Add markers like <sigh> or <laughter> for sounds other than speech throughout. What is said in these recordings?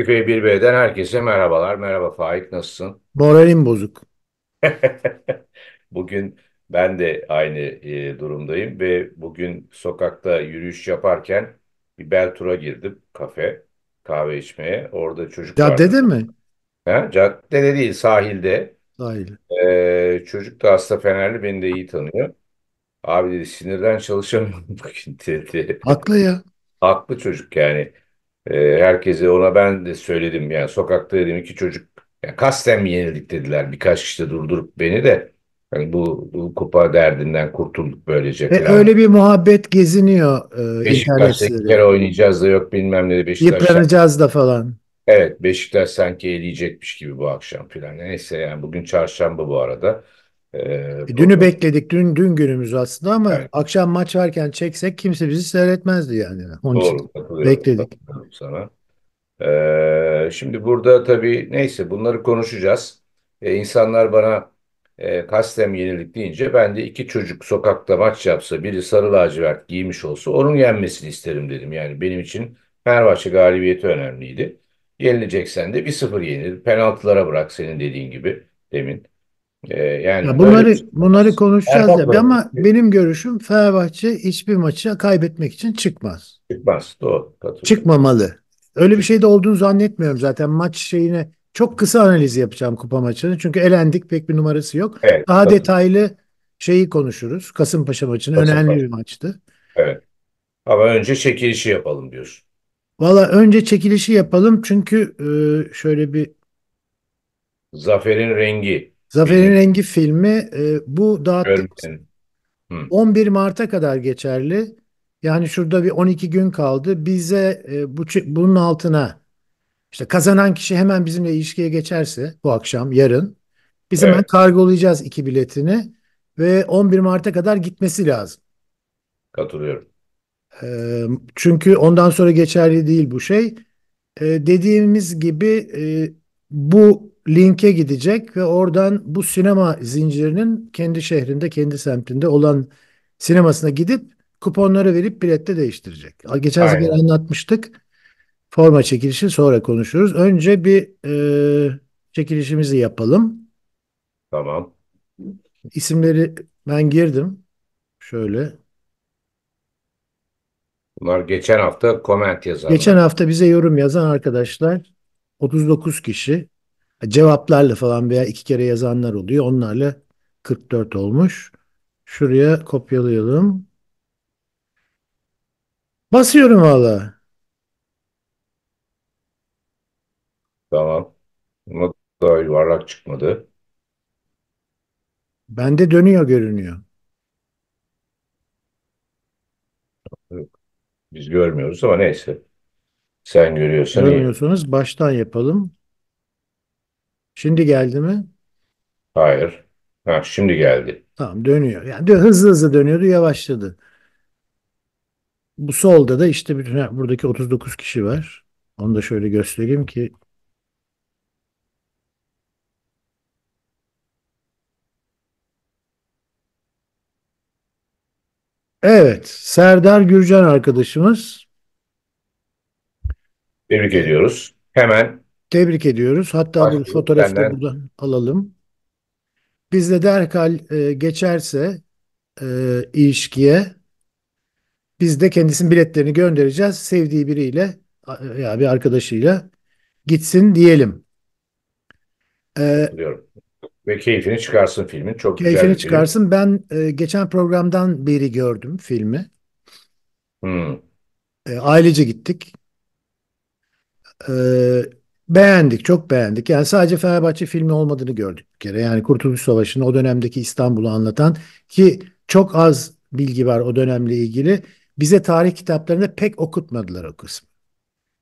Küfe bir bden herkese merhabalar. Merhaba Faik, nasılsın? Moralim bozuk. <laughs> Bugün ben de aynı e, durumdayım ve bugün sokakta yürüyüş yaparken bir bel tura girdim kafe, kahve içmeye. Orada çocuk Caddede vardı. mi? Ha, caddede değil, sahilde. Sahil. E, çocuk da hasta Fenerli, beni de iyi tanıyor. Abi dedi sinirden çalışamıyorum <laughs> bugün dedi. Haklı ya. Haklı çocuk yani. E, herkese ona ben de söyledim yani sokakta dedim iki çocuk yani kasten mi yenildik dediler birkaç kişi de durdurup beni de. Yani bu, bu kupa derdinden kurtulduk böylece. E, öyle bir muhabbet geziniyor e, Beşiktaş'ta iki kere oynayacağız da yok bilmem ne. de Beşiktaş Yıpranacağız da falan. Evet Beşiktaş sanki eleyecekmiş gibi bu akşam falan. Neyse yani bugün çarşamba bu arada. Ee, Dünü program... bekledik. Dün dün günümüz aslında ama evet. akşam maç varken çeksek kimse bizi seyretmezdi yani. Onun Doğru, için bekledik. Sana. Ee, şimdi burada tabii neyse bunları konuşacağız. Ee, insanlar bana e, kastem yenilik deyince ben de iki çocuk sokakta maç yapsa biri sarı lacivert giymiş olsa onun yenmesini isterim dedim. Yani benim için Fenerbahçe galibiyeti önemliydi. Yenileceksen de 1-0 yenir. Penaltılara bırak senin dediğin gibi demin. Ee, yani ya bunları böyle, bunları konuşacağız ya. Ama benim görüşüm Fenerbahçe hiçbir maçı kaybetmek için çıkmaz. Çıkmaz. Doğru. Çıkmamalı. Öyle bir şey de olduğunu zannetmiyorum zaten. Maç şeyine çok kısa analiz yapacağım kupa maçını. Çünkü elendik pek bir numarası yok. Evet, Daha katılıyorum. detaylı şeyi konuşuruz. Kasımpaşa maçını Kasımpaşa. önemli bir maçtı. Evet. Ama önce çekilişi yapalım diyorsun. Valla önce çekilişi yapalım çünkü e, şöyle bir Zaferin rengi Zafer'in Rengi filmi e, bu dağıttık. 11 Mart'a kadar geçerli. Yani şurada bir 12 gün kaldı. Bize e, bu bunun altına işte kazanan kişi hemen bizimle ilişkiye geçerse bu akşam yarın biz hemen evet. kargolayacağız iki biletini ve 11 Mart'a kadar gitmesi lazım. Katılıyorum. E, çünkü ondan sonra geçerli değil bu şey. E, dediğimiz gibi e, bu linke gidecek ve oradan bu sinema zincirinin kendi şehrinde, kendi semtinde olan sinemasına gidip kuponları verip bilette değiştirecek. Geçen sefer anlatmıştık. Forma çekilişi sonra konuşuruz. Önce bir e, çekilişimizi yapalım. Tamam. İsimleri ben girdim. Şöyle. Bunlar geçen hafta koment yazan. Geçen hafta bize yorum yazan arkadaşlar 39 kişi cevaplarla falan veya iki kere yazanlar oluyor. Onlarla 44 olmuş. Şuraya kopyalayalım. Basıyorum valla. Tamam. Ama daha yuvarlak çıkmadı. Bende dönüyor görünüyor. Yok, Biz görmüyoruz ama neyse. Sen görüyorsun. iyi. Görmüyorsanız baştan yapalım. Şimdi geldi mi? Hayır. Ha, şimdi geldi. Tamam dönüyor. Yani hızlı hızlı dönüyordu yavaşladı. Bu solda da işte bir ha, buradaki 39 kişi var. Onu da şöyle göstereyim ki Evet, Serdar Gürcan arkadaşımız. Tebrik ediyoruz. Hemen Tebrik ediyoruz. Hatta bu fotoğrafı da buradan alalım. Biz de derhal e, geçerse e, ilişkiye biz de kendisinin biletlerini göndereceğiz. Sevdiği biriyle ya bir arkadaşıyla gitsin diyelim. E, Ve keyfini çıkarsın filmin. Çok güzel keyfini bir film. çıkarsın. Ben e, geçen programdan beri gördüm filmi. Hmm. E, ailece gittik. E, Beğendik, çok beğendik. Yani sadece Fenerbahçe filmi olmadığını gördük bir kere. Yani Kurtuluş Savaşı'nın o dönemdeki İstanbul'u anlatan ki çok az bilgi var o dönemle ilgili. Bize tarih kitaplarında pek okutmadılar o kısmı.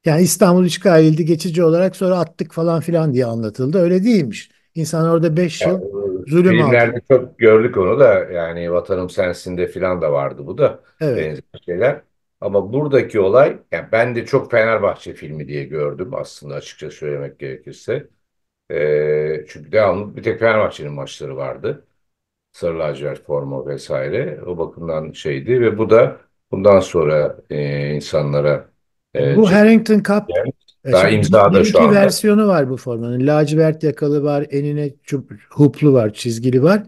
Yani İstanbul işgal edildi geçici olarak sonra attık falan filan diye anlatıldı. Öyle değilmiş. İnsan orada 5 yıl yani, zulüm filmlerde aldı. çok gördük onu da yani vatanım sensin de filan da vardı bu da. Evet. Benzer şeyler. Ama buradaki olay, yani ben de çok Fenerbahçe filmi diye gördüm aslında açıkça söylemek gerekirse. E, çünkü devamlı bir tek Fenerbahçe'nin maçları vardı. Sarı lacivert forma vesaire. O bakımdan şeydi ve bu da bundan sonra e, insanlara e, bu Harrington Cup yani, daha e, imzada şu anda. versiyonu var bu formanın. Lacivert yakalı var, enine çup, huplu var, çizgili var.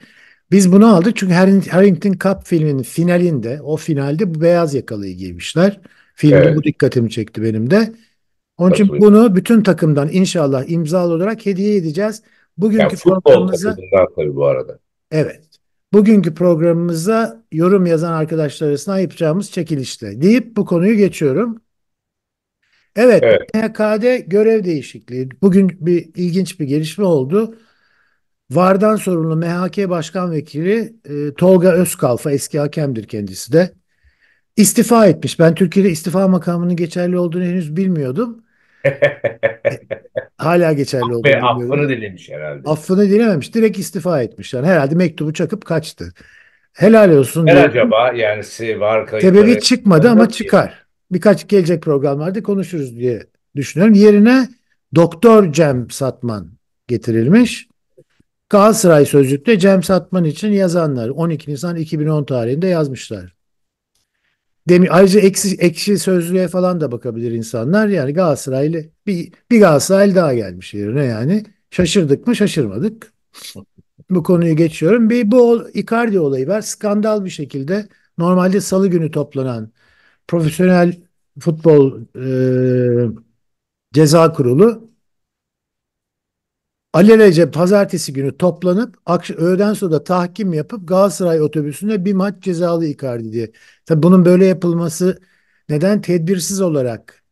Biz bunu aldık çünkü Harrington Cup filminin finalinde o finalde bu beyaz yakalıyı giymişler. Filmde evet. bu dikkatimi çekti benim de. Onun için bunu bütün takımdan inşallah imzalı olarak hediye edeceğiz. Bugünkü yani programımıza tabii bu arada. Evet. Bugünkü programımıza yorum yazan arkadaşlar arasında yapacağımız çekilişte deyip bu konuyu geçiyorum. Evet, evet. MHK'de görev değişikliği. Bugün bir ilginç bir gelişme oldu. VAR'dan sorumlu MHK Başkan Vekili e, Tolga Özkalfa eski hakemdir kendisi de. İstifa etmiş. Ben Türkiye'de istifa makamının geçerli olduğunu henüz bilmiyordum. <laughs> Hala geçerli ah olduğunu bilmiyordum. Affını dilemiş herhalde. Affını dilememiş. Direkt istifa etmiş. Yani herhalde mektubu çakıp kaçtı. Helal olsun. Ne acaba yani var kayıtları. Sebebi çıkmadı ama çıkar. Birkaç gelecek programlarda konuşuruz diye düşünüyorum. Yerine Doktor Cem Satman getirilmiş. Galatasaray Sözlük'te Cem Satman için yazanlar 12 Nisan 2010 tarihinde yazmışlar. Demi, ayrıca eksi ekşi sözlüğe falan da bakabilir insanlar. Yani Galatasaraylı bir, bir Galatasaraylı daha gelmiş yerine yani. Şaşırdık mı şaşırmadık. Bu konuyu geçiyorum. Bir bu Icardi olayı var. Skandal bir şekilde normalde salı günü toplanan profesyonel futbol e, ceza kurulu alelece pazartesi günü toplanıp öğleden sonra tahkim yapıp Galatasaray otobüsüne bir maç cezalı Icardi diye. Tabii bunun böyle yapılması neden tedbirsiz olarak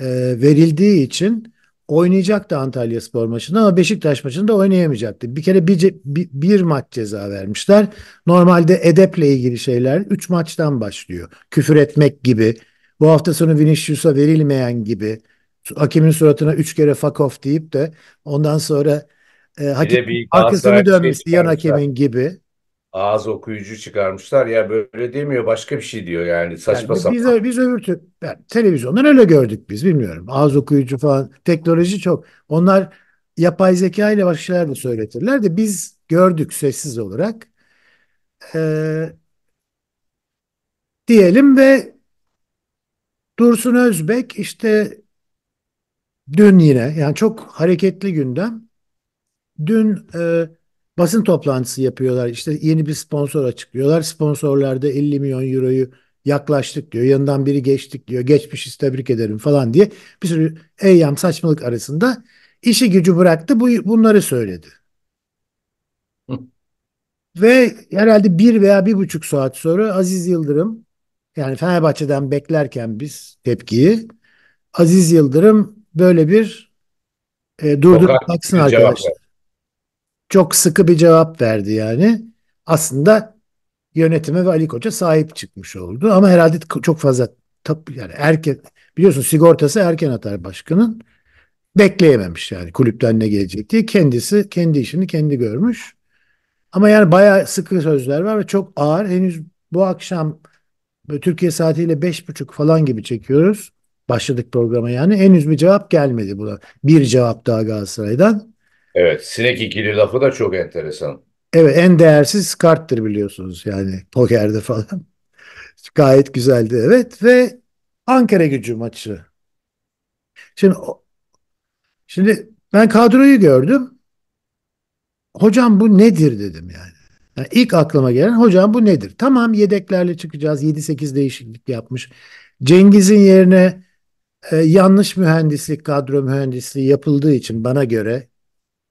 e, verildiği için oynayacaktı Antalya Spor maçında ama Beşiktaş maçında oynayamayacaktı. Bir kere bir, bir, bir maç ceza vermişler. Normalde edeple ilgili şeyler 3 maçtan başlıyor. Küfür etmek gibi, bu hafta sonu Vinicius'a verilmeyen gibi hakemin suratına üç kere fuck off deyip de ondan sonra e, hakemin arkasını dönmesi yan hakemin gibi ağız okuyucu çıkarmışlar. Ya böyle demiyor başka bir şey diyor yani saçma yani sapan. Biz, biz öbür tür, yani televizyondan öyle gördük biz bilmiyorum. Ağız okuyucu falan teknoloji çok. Onlar yapay zeka ile başka şeyler de söyletirler de biz gördük sessiz olarak. Ee, diyelim ve Dursun Özbek işte Dün yine yani çok hareketli gündem. Dün e, basın toplantısı yapıyorlar. İşte yeni bir sponsor açıklıyorlar. Sponsorlarda 50 milyon euroyu yaklaştık diyor. Yanından biri geçtik diyor. Geçmişiz tebrik ederim falan diye bir sürü eyyam saçmalık arasında işi gücü bıraktı. Bu, bunları söyledi. Hı. Ve herhalde bir veya bir buçuk saat sonra Aziz Yıldırım yani Fenerbahçe'den beklerken biz tepkiyi Aziz Yıldırım böyle bir e, durdurup baksın arkadaşlar. Çok sıkı bir cevap verdi yani. Aslında yönetime ve Ali Koç'a sahip çıkmış oldu. Ama herhalde çok fazla yani erken biliyorsun sigortası erken atar başkanın. Bekleyememiş yani kulüpten ne gelecek diye. Kendisi kendi işini kendi görmüş. Ama yani bayağı sıkı sözler var ve çok ağır. Henüz bu akşam Türkiye saatiyle beş buçuk falan gibi çekiyoruz başladık programa yani henüz bir cevap gelmedi buna. Bir cevap daha Galatasaray'dan. Evet sinek ikili lafı da çok enteresan. Evet en değersiz karttır biliyorsunuz yani pokerde falan. Gayet güzeldi evet ve Ankara gücü maçı. Şimdi şimdi ben kadroyu gördüm. Hocam bu nedir dedim yani. yani ilk aklıma gelen hocam bu nedir? Tamam yedeklerle çıkacağız. 7-8 değişiklik yapmış. Cengiz'in yerine e, yanlış mühendislik, kadro mühendisliği yapıldığı için bana göre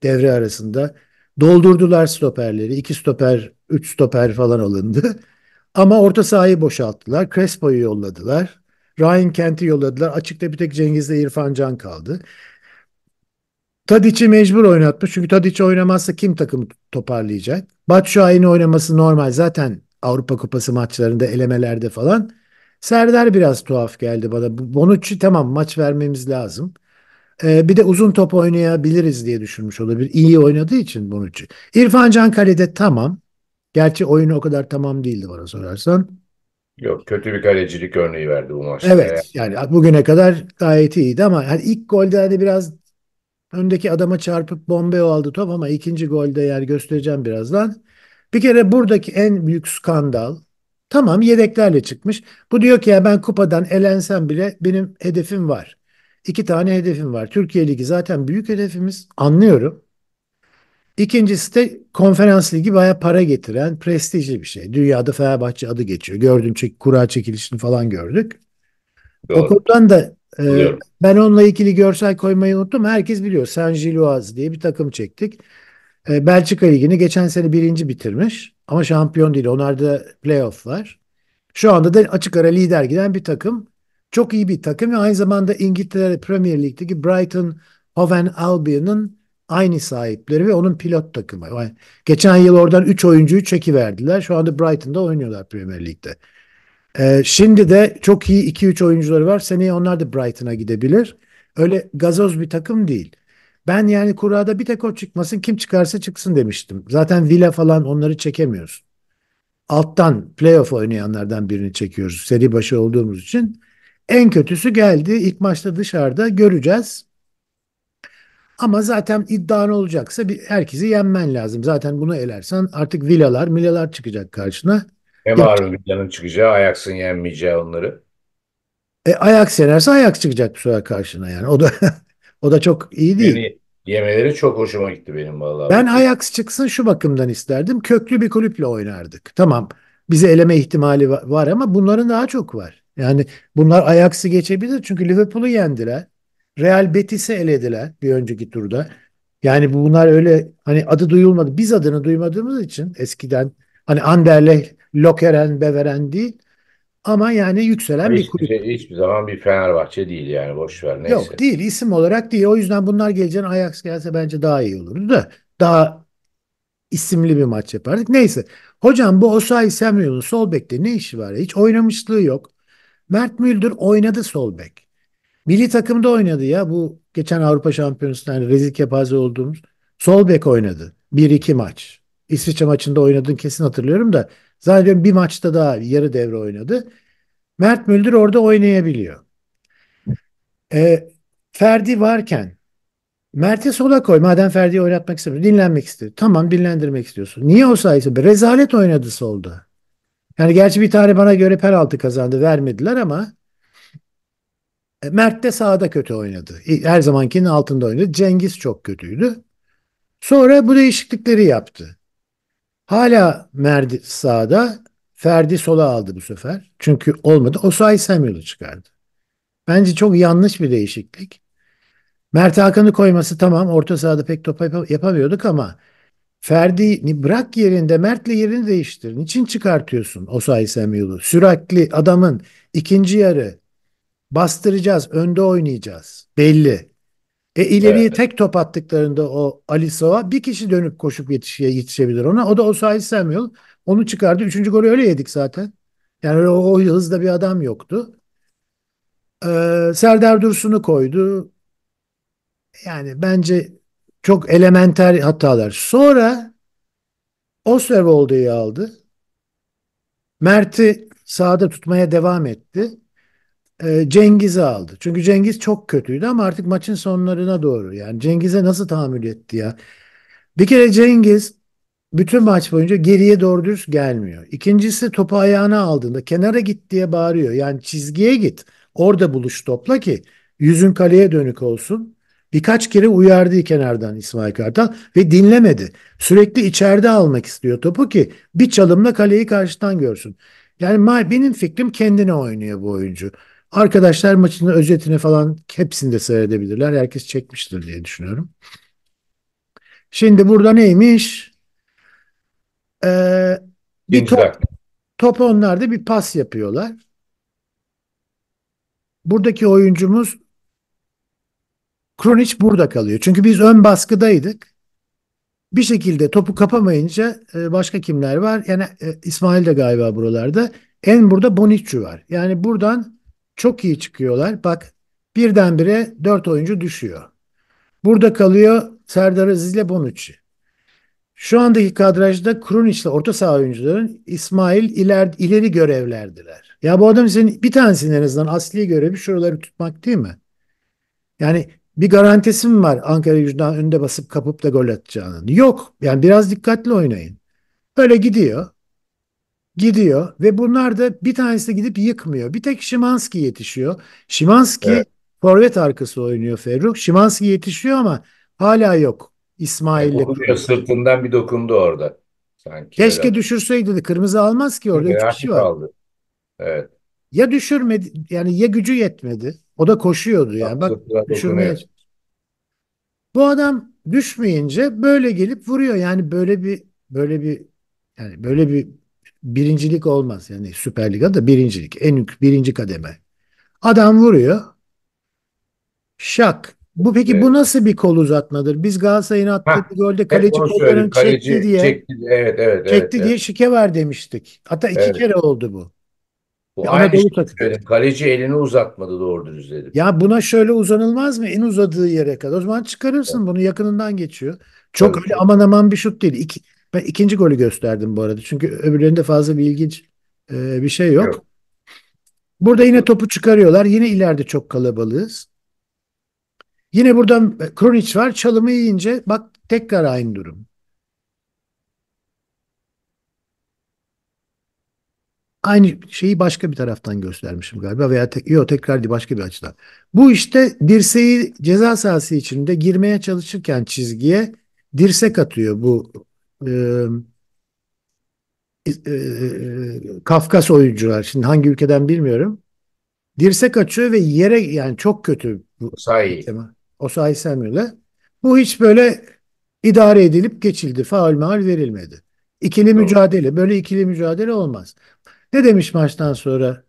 devre arasında doldurdular stoperleri. iki stoper, üç stoper falan alındı. <laughs> Ama orta sahayı boşalttılar. Crespo'yu yolladılar. Ryan Kent'i yolladılar. Açıkta bir tek Cengiz'le İrfan Can kaldı. Tadici mecbur oynatmış. Çünkü Tadici oynamazsa kim takımı toparlayacak? Batshuayi'nin oynaması normal. Zaten Avrupa Kupası maçlarında, elemelerde falan Serdar biraz tuhaf geldi bana. Bonucci tamam maç vermemiz lazım. Ee, bir de uzun top oynayabiliriz diye düşünmüş olabilir. İyi oynadığı için Bonucci. İrfan Can kalede tamam. Gerçi oyunu o kadar tamam değildi bana sorarsan. Yok kötü bir kalecilik örneği verdi bu maçta. Evet yani bugüne kadar gayet iyiydi ama yani ilk golde hani biraz öndeki adama çarpıp bombe aldı top ama ikinci golde yer göstereceğim birazdan. Bir kere buradaki en büyük skandal Tamam yedeklerle çıkmış. Bu diyor ki ya ben kupadan elensem bile benim hedefim var. İki tane hedefim var. Türkiye Ligi zaten büyük hedefimiz. Anlıyorum. İkincisi de konferans ligi baya para getiren prestijli bir şey. Dünyada Fenerbahçe adı geçiyor. Gördün çek, kura çekilişini falan gördük. Doğru. O konudan da e, ben onunla ikili görsel koymayı unuttum. Herkes biliyor. Saint Gilloise diye bir takım çektik. E, Belçika Ligi'ni geçen sene birinci bitirmiş ama şampiyon değil. Onlarda playoff var. Şu anda da açık ara lider giden bir takım. Çok iyi bir takım ve aynı zamanda İngiltere Premier Lig'deki Brighton Hoven Albion'ın aynı sahipleri ve onun pilot takımı. Yani geçen yıl oradan 3 oyuncuyu çekiverdiler. Şu anda Brighton'da oynuyorlar Premier Lig'de. Ee, şimdi de çok iyi 2-3 oyuncuları var. Seneye onlar da Brighton'a gidebilir. Öyle gazoz bir takım değil. Ben yani kurada bir tek o çıkmasın kim çıkarsa çıksın demiştim. Zaten Villa falan onları çekemiyorsun. Alttan playoff oynayanlardan birini çekiyoruz seri başı olduğumuz için. En kötüsü geldi. İlk maçta dışarıda göreceğiz. Ama zaten iddian olacaksa bir, herkesi yenmen lazım. Zaten bunu elersen artık villalar, milalar çıkacak karşına. Ne var villanın çıkacağı, Ajax'ın yenmeyeceği onları. E, Ajax yenerse Ajax çıkacak bu sefer karşına yani. O da <laughs> O da çok iyi değil. Yani yemeleri çok hoşuma gitti benim vallahi. Ben Ajax çıksın şu bakımdan isterdim. Köklü bir kulüple oynardık. Tamam. Bize eleme ihtimali var ama bunların daha çok var. Yani bunlar Ajax'ı geçebilir çünkü Liverpool'u yendiler. Real Betis'i elediler bir önceki turda. Yani bunlar öyle hani adı duyulmadı. Biz adını duymadığımız için eskiden hani Anderlecht, Lokeren, Beveren değil. Ama yani yükselen bir kulüp. Hiçbir, şey, hiçbir zaman bir Fenerbahçe değil yani boş ver neyse. Yok değil isim olarak değil. O yüzden bunlar geleceğin Ajax gelse bence daha iyi olurdu da daha isimli bir maç yapardık. Neyse. Hocam bu Osayi Samuel'un sol bekte ne işi var? Hiç oynamışlığı yok. Mert Müldür oynadı sol bek. Milli takımda oynadı ya. Bu geçen Avrupa Şampiyonası'nda hani rezil kepaze olduğumuz sol bek oynadı. 1-2 maç. İsviçre maçında oynadığını kesin hatırlıyorum da Zannediyorum bir maçta daha yarı devre oynadı. Mert Müldür orada oynayabiliyor. E, Ferdi varken Mert'i sola koy. Madem Ferdi'yi oynatmak istemiyor. Dinlenmek istiyor. Tamam dinlendirmek istiyorsun. Niye o sayısı? Rezalet oynadı solda. Yani gerçi bir tane bana göre penaltı kazandı. Vermediler ama e, Mert de sağda kötü oynadı. Her zamankinin altında oynadı. Cengiz çok kötüydü. Sonra bu değişiklikleri yaptı. Hala Merdi sağda, Ferdi sola aldı bu sefer. Çünkü olmadı. O sayı Samuel'ı çıkardı. Bence çok yanlış bir değişiklik. Mert Hakan'ı koyması tamam orta sahada pek top yapamıyorduk ama Ferdi bırak yerinde Mert'le yerini değiştir. Niçin çıkartıyorsun o sayı Samuel'ı? Süratli adamın ikinci yarı bastıracağız, önde oynayacağız. Belli. E ileriye evet. tek top attıklarında o Ali Sava bir kişi dönüp koşup yetişe, yetişebilir ona. O da o Osayi Samuel. Onu çıkardı. Üçüncü golü öyle yedik zaten. Yani o, o hızda bir adam yoktu. Ee, Serdar Dursun'u koydu. Yani bence çok elementer hatalar. Sonra Oswald aldı. Mert'i sağda tutmaya devam etti. E, Cengiz'i aldı. Çünkü Cengiz çok kötüydü ama artık maçın sonlarına doğru. Yani Cengiz'e nasıl tahammül etti ya? Bir kere Cengiz bütün maç boyunca geriye doğru düz gelmiyor. İkincisi topu ayağına aldığında kenara git diye bağırıyor. Yani çizgiye git. Orada buluş topla ki yüzün kaleye dönük olsun. Birkaç kere uyardı kenardan İsmail Kartal ve dinlemedi. Sürekli içeride almak istiyor topu ki bir çalımla kaleyi karşıdan görsün. Yani benim fikrim kendine oynuyor bu oyuncu. Arkadaşlar maçın özetini falan hepsinde seyredebilirler. Herkes çekmiştir diye düşünüyorum. Şimdi burada neymiş? Ee, bir top, top onlarda bir pas yapıyorlar. Buradaki oyuncumuz Kronic burada kalıyor. Çünkü biz ön baskıdaydık. Bir şekilde topu kapamayınca e, başka kimler var? Yani e, İsmail de galiba buralarda. En burada Bonicci var. Yani buradan çok iyi çıkıyorlar. Bak birdenbire dört oyuncu düşüyor. Burada kalıyor Serdar Aziz ile Bonucci. Şu andaki kadrajda Krunic ile orta saha oyuncuların İsmail iler, ileri görevlerdiler. Ya bu adam senin bir tanesinin en azından asli görevi şuraları tutmak değil mi? Yani bir garantisi mi var Ankara gücünden önde basıp kapıp da gol atacağını? Yok. Yani biraz dikkatli oynayın. Böyle gidiyor gidiyor ve bunlar da bir tanesi de gidip yıkmıyor. Bir tek Şimanski yetişiyor. Şimanski evet. forvet arkası oynuyor Ferruh. Şimanski yetişiyor ama hala yok. İsmail'le. E, yani sırtından bir dokundu orada. Sanki Keşke öyle. düşürseydi de kırmızı almaz ki orada. Üç kişi var. Aldı. Evet. Ya düşürmedi yani ya gücü yetmedi. O da koşuyordu yani. Bak düşürmeye. Bu adam düşmeyince böyle gelip vuruyor. Yani böyle bir böyle bir yani böyle bir birincilik olmaz. Yani Süper Liga'da birincilik. En birinci kademe. Adam vuruyor. Şak. Bu peki evet. bu nasıl bir kol uzatmadır? Biz Galatasaray'ın attığı ha, bir golde kaleci kolların çekti diye çekti, evet, evet, çekti evet, diye evet. şike var demiştik. Hatta iki evet. kere oldu bu. Bu bir aynı şey Kaleci elini uzatmadı doğru dürüst dedim. Ya buna şöyle uzanılmaz mı? En uzadığı yere kadar. O zaman çıkarırsın evet. bunu yakınından geçiyor. Çok evet. öyle aman aman bir şut değil. İki, ben ikinci golü gösterdim bu arada. Çünkü öbürlerinde fazla bir ilginç e, bir şey yok. yok. Burada yine topu çıkarıyorlar. Yine ileride çok kalabalığız. Yine buradan e, Kronic var. Çalımı yiyince bak tekrar aynı durum. Aynı şeyi başka bir taraftan göstermişim galiba veya tek, yok tekrar başka bir açıdan. Bu işte dirseği ceza sahası içinde girmeye çalışırken çizgiye dirsek atıyor bu e, e, e, Kafkas oyuncular şimdi hangi ülkeden bilmiyorum. Dirsek açıyor ve yere yani çok kötü Osayi, Osayi. O Samuel'e. Bu hiç böyle idare edilip geçildi. Faul maal verilmedi. İkili Doğru. mücadele. Böyle ikili mücadele olmaz. Ne demiş maçtan sonra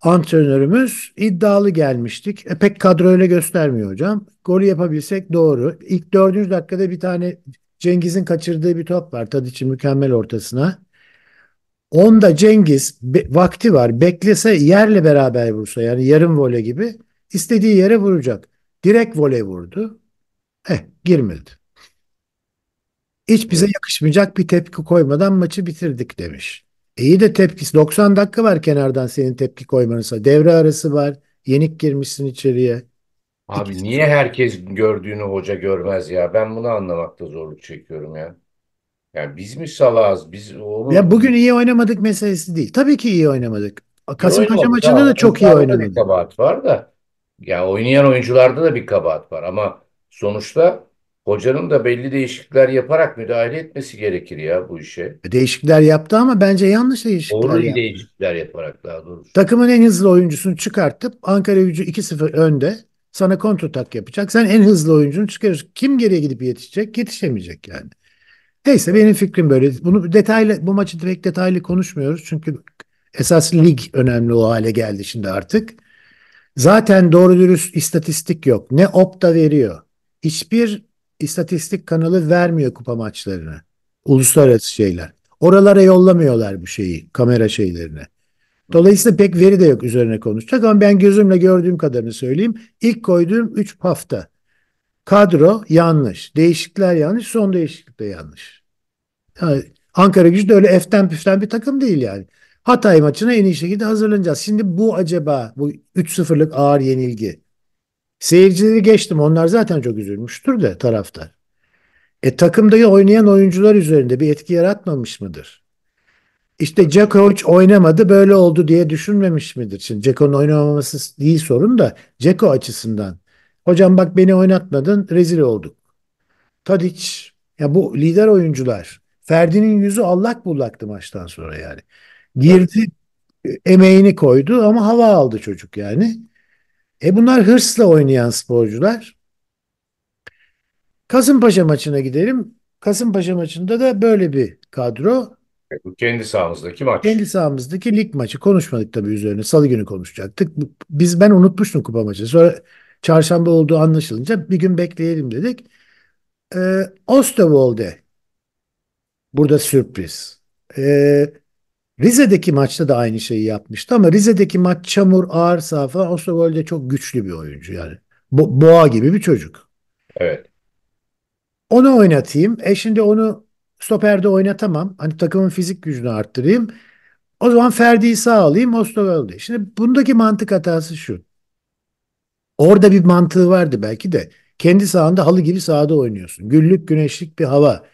antrenörümüz? iddialı gelmiştik. E, pek kadro öyle göstermiyor hocam. Golü yapabilsek doğru. İlk dördüncü dakikada bir tane Cengiz'in kaçırdığı bir top var. Tadiç'in mükemmel ortasına. Onda Cengiz be, vakti var. Beklese yerle beraber vursa yani yarım voley gibi istediği yere vuracak. Direkt voley vurdu. Eh girmedi. Hiç bize yakışmayacak bir tepki koymadan maçı bitirdik demiş. İyi de tepkisi 90 dakika var kenardan senin tepki koymanısa Devre arası var. Yenik girmişsin içeriye. Abi niye herkes gördüğünü hoca görmez ya? Ben bunu anlamakta zorluk çekiyorum ya. Yani biz mi salağız? Biz onu... Ya bugün iyi oynamadık meselesi değil. Tabii ki iyi oynamadık. Kasımpaşa maçında da, çok iyi oynadık. Bir kabahat var da. Ya oynayan oyuncularda da bir kabahat var ama sonuçta hocanın da belli değişiklikler yaparak müdahale etmesi gerekir ya bu işe. E, değişiklikler yaptı ama bence yanlış değişiklikler Doğru yaptı. değişiklikler yaparak daha doğrusu. Takımın en hızlı oyuncusunu çıkartıp Ankara gücü 2-0 önde. Sana kontratak yapacak. Sen en hızlı oyuncunu çıkarıyorsun. Kim geriye gidip yetişecek? Yetişemeyecek yani. Neyse benim fikrim böyle. Bunu detaylı bu maçı direkt detaylı konuşmuyoruz. Çünkü esas lig önemli o hale geldi şimdi artık. Zaten doğru dürüst istatistik yok. Ne Opta veriyor. Hiçbir istatistik kanalı vermiyor kupa maçlarını. Uluslararası şeyler. Oralara yollamıyorlar bu şeyi, kamera şeylerini. Dolayısıyla pek veri de yok üzerine konuşacak ama ben gözümle gördüğüm kadarını söyleyeyim. İlk koyduğum 3 hafta. Kadro yanlış. Değişiklikler yanlış. Son değişiklik de yanlış. Yani Ankara gücü de öyle eften püften bir takım değil yani. Hatay maçına en iyi şekilde hazırlanacağız. Şimdi bu acaba bu 3-0'lık ağır yenilgi. Seyircileri geçtim. Onlar zaten çok üzülmüştür de taraftar. E takımdaki oynayan oyuncular üzerinde bir etki yaratmamış mıdır? İşte hiç oynamadı böyle oldu diye düşünmemiş midir? Şimdi Djokovic'in oynamaması değil sorun da Djoko açısından. Hocam bak beni oynatmadın rezil olduk. Tadic ya bu lider oyuncular. Ferdi'nin yüzü allak bullaktı maçtan sonra yani. Girdi e, emeğini koydu ama hava aldı çocuk yani. E bunlar hırsla oynayan sporcular. Kasımpaşa maçına gidelim. Kasımpaşa maçında da böyle bir kadro. Bu Kendi sahamızdaki maç. Kendi sahamızdaki lig maçı konuşmadık tabii üzerine. Salı günü konuşacaktık. Biz ben unutmuştum kupa maçı. Sonra çarşamba olduğu anlaşılınca bir gün bekleyelim dedik. Ee, Osterwolde burada sürpriz. Ee, Rize'deki maçta da aynı şeyi yapmıştı ama Rize'deki maç çamur, ağır saha falan Osterwolde çok güçlü bir oyuncu yani. Bo boğa gibi bir çocuk. Evet. Onu oynatayım. E şimdi onu stoperde oynatamam. Hani takımın fizik gücünü arttırayım. O zaman Ferdi'yi sağ alayım, Hostovel'de. Şimdi bundaki mantık hatası şu. Orada bir mantığı vardı belki de. Kendi sahanda halı gibi sahada oynuyorsun. Güllük güneşlik bir hava.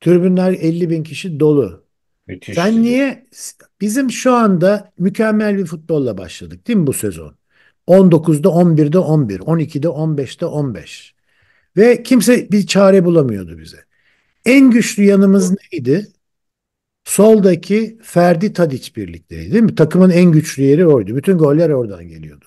Tribünler 50 bin kişi dolu. Müthiş. Sen niye? Bizim şu anda mükemmel bir futbolla başladık değil mi bu sezon? 19'da 11'de 11, 12'de 15'te 15. Ve kimse bir çare bulamıyordu bize. En güçlü yanımız neydi? Soldaki Ferdi Tadiç birlikteydi değil mi? Takımın en güçlü yeri oydu. Bütün goller oradan geliyordu.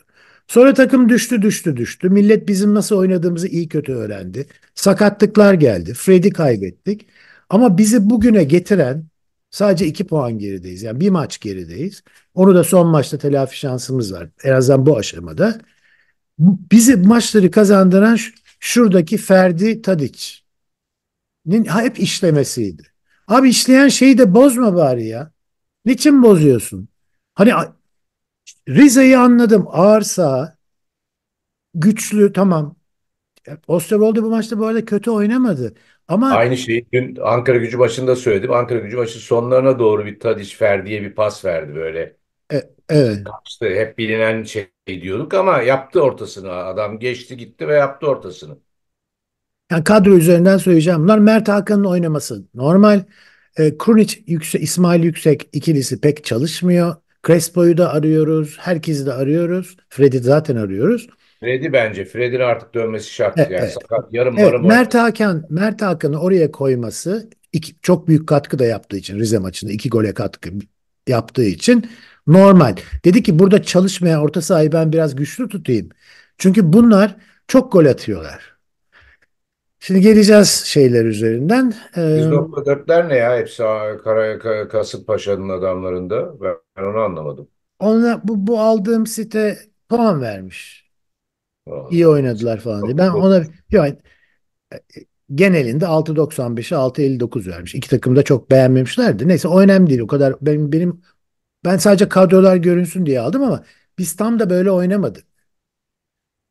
Sonra takım düştü düştü düştü. Millet bizim nasıl oynadığımızı iyi kötü öğrendi. Sakatlıklar geldi. Freddy kaybettik. Ama bizi bugüne getiren sadece iki puan gerideyiz. Yani bir maç gerideyiz. Onu da son maçta telafi şansımız var. En azından bu aşamada. Bizi maçları kazandıran şuradaki Ferdi Tadiç hep işlemesiydi. Abi işleyen şeyi de bozma bari ya. Niçin bozuyorsun? Hani Rize'yi anladım. Ağır Güçlü tamam. E, Osterwolde bu maçta bu arada kötü oynamadı. Ama Aynı şeyi dün Ankara gücü başında söyledim. Ankara gücü başı sonlarına doğru bir Tadiş Ferdi'ye bir pas verdi böyle. E, evet. Kaçtı. Hep bilinen şey diyorduk ama yaptı ortasını. Adam geçti gitti ve yaptı ortasını. Yani kadro üzerinden söyleyeceğim. Bunlar Mert Hakan'ın oynaması normal. E, Krunic, Yüksek, İsmail Yüksek ikilisi pek çalışmıyor. Crespo'yu da arıyoruz. Herkesi de arıyoruz. Freddy zaten arıyoruz. Freddy bence. Freddy'nin artık dönmesi şart. Evet, yani evet. sakat yarım evet, varım. Mert Hakan, Mert Hakan'ı oraya koyması iki, çok büyük katkı da yaptığı için Rize maçında iki gole katkı yaptığı için normal. Dedi ki burada çalışmayan orta sahayı ben biraz güçlü tutayım. Çünkü bunlar çok gol atıyorlar. Şimdi geleceğiz şeyler üzerinden. Ee, 100.4'ler ne ya? Hepsi Kara Kasımpaşa'nın adamlarında. Ben onu anlamadım. Ona, bu, bu aldığım site puan vermiş. Vallahi. İyi oynadılar falan diye. Ben ona yani, e, genelinde 6.95'e 6.59 vermiş. İki takım da çok beğenmemişlerdi. Neyse o önemli değil. O kadar benim, benim ben sadece kadrolar görünsün diye aldım ama biz tam da böyle oynamadık.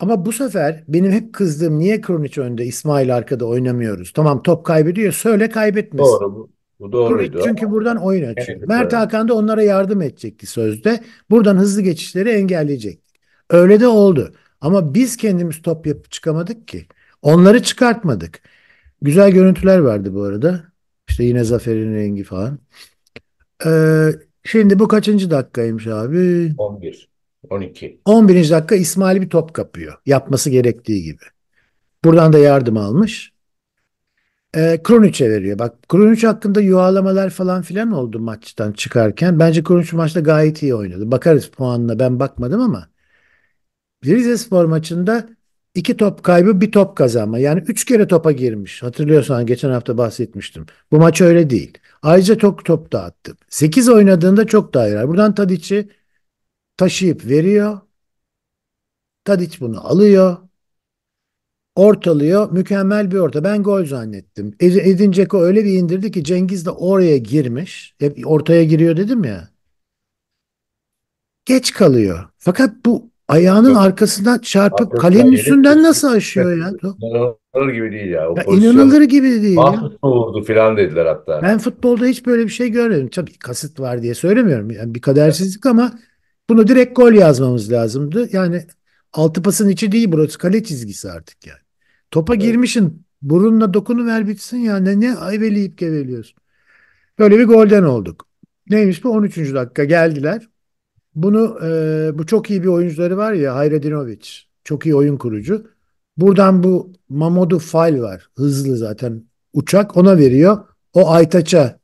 Ama bu sefer benim hep kızdığım niye Krunic önde İsmail arkada oynamıyoruz? Tamam top kaybediyor söyle kaybetmesin. Doğru bu. Bu doğruydu. Krunic çünkü buradan oyun açıyor. Evet, Mert evet. Hakan da onlara yardım edecekti sözde. Buradan hızlı geçişleri engelleyecek. Öyle de oldu. Ama biz kendimiz top yapıp çıkamadık ki. Onları çıkartmadık. Güzel görüntüler vardı bu arada. İşte yine zaferin rengi falan. Ee, şimdi bu kaçıncı dakikaymış abi? 11. 12. 11. dakika İsmail bir top kapıyor. Yapması gerektiği gibi. Buradan da yardım almış. E, ee, Kroniç'e veriyor. Bak Kroniç hakkında yuvalamalar falan filan oldu maçtan çıkarken. Bence Kroniç maçta gayet iyi oynadı. Bakarız puanına ben bakmadım ama. Rize Spor maçında iki top kaybı bir top kazanma. Yani üç kere topa girmiş. Hatırlıyorsan geçen hafta bahsetmiştim. Bu maç öyle değil. Ayrıca çok top dağıttı. Sekiz oynadığında çok daha iyi. Buradan Tadiç'i taşıyıp veriyor. Tadiç bunu alıyor. Ortalıyor. Mükemmel bir orta. Ben gol zannettim. Edin Dzeko öyle bir indirdi ki Cengiz de oraya girmiş. Hep ortaya giriyor dedim ya. Geç kalıyor. Fakat bu ayağının Yok. arkasından çarpıp Afrika kalenin üstünden nasıl aşıyor ya? <laughs> İnanılır gibi değil ya. O ya pozisyon. gibi değil. Mahmut oldu dediler hatta. Ben futbolda hiç böyle bir şey görmedim. Tabii kasıt var diye söylemiyorum. Yani bir kadersizlik ama bunu direkt gol yazmamız lazımdı. Yani altı pasın içi değil burası kale çizgisi artık yani. Topa evet. girmişin burunla dokunuver bitsin yani ne ayveleyip geveliyorsun. Böyle bir golden olduk. Neymiş bu 13. dakika geldiler. Bunu e, bu çok iyi bir oyuncuları var ya Hayredinovic. Çok iyi oyun kurucu. Buradan bu Mamodu fail var. Hızlı zaten uçak ona veriyor. O Aytaç'a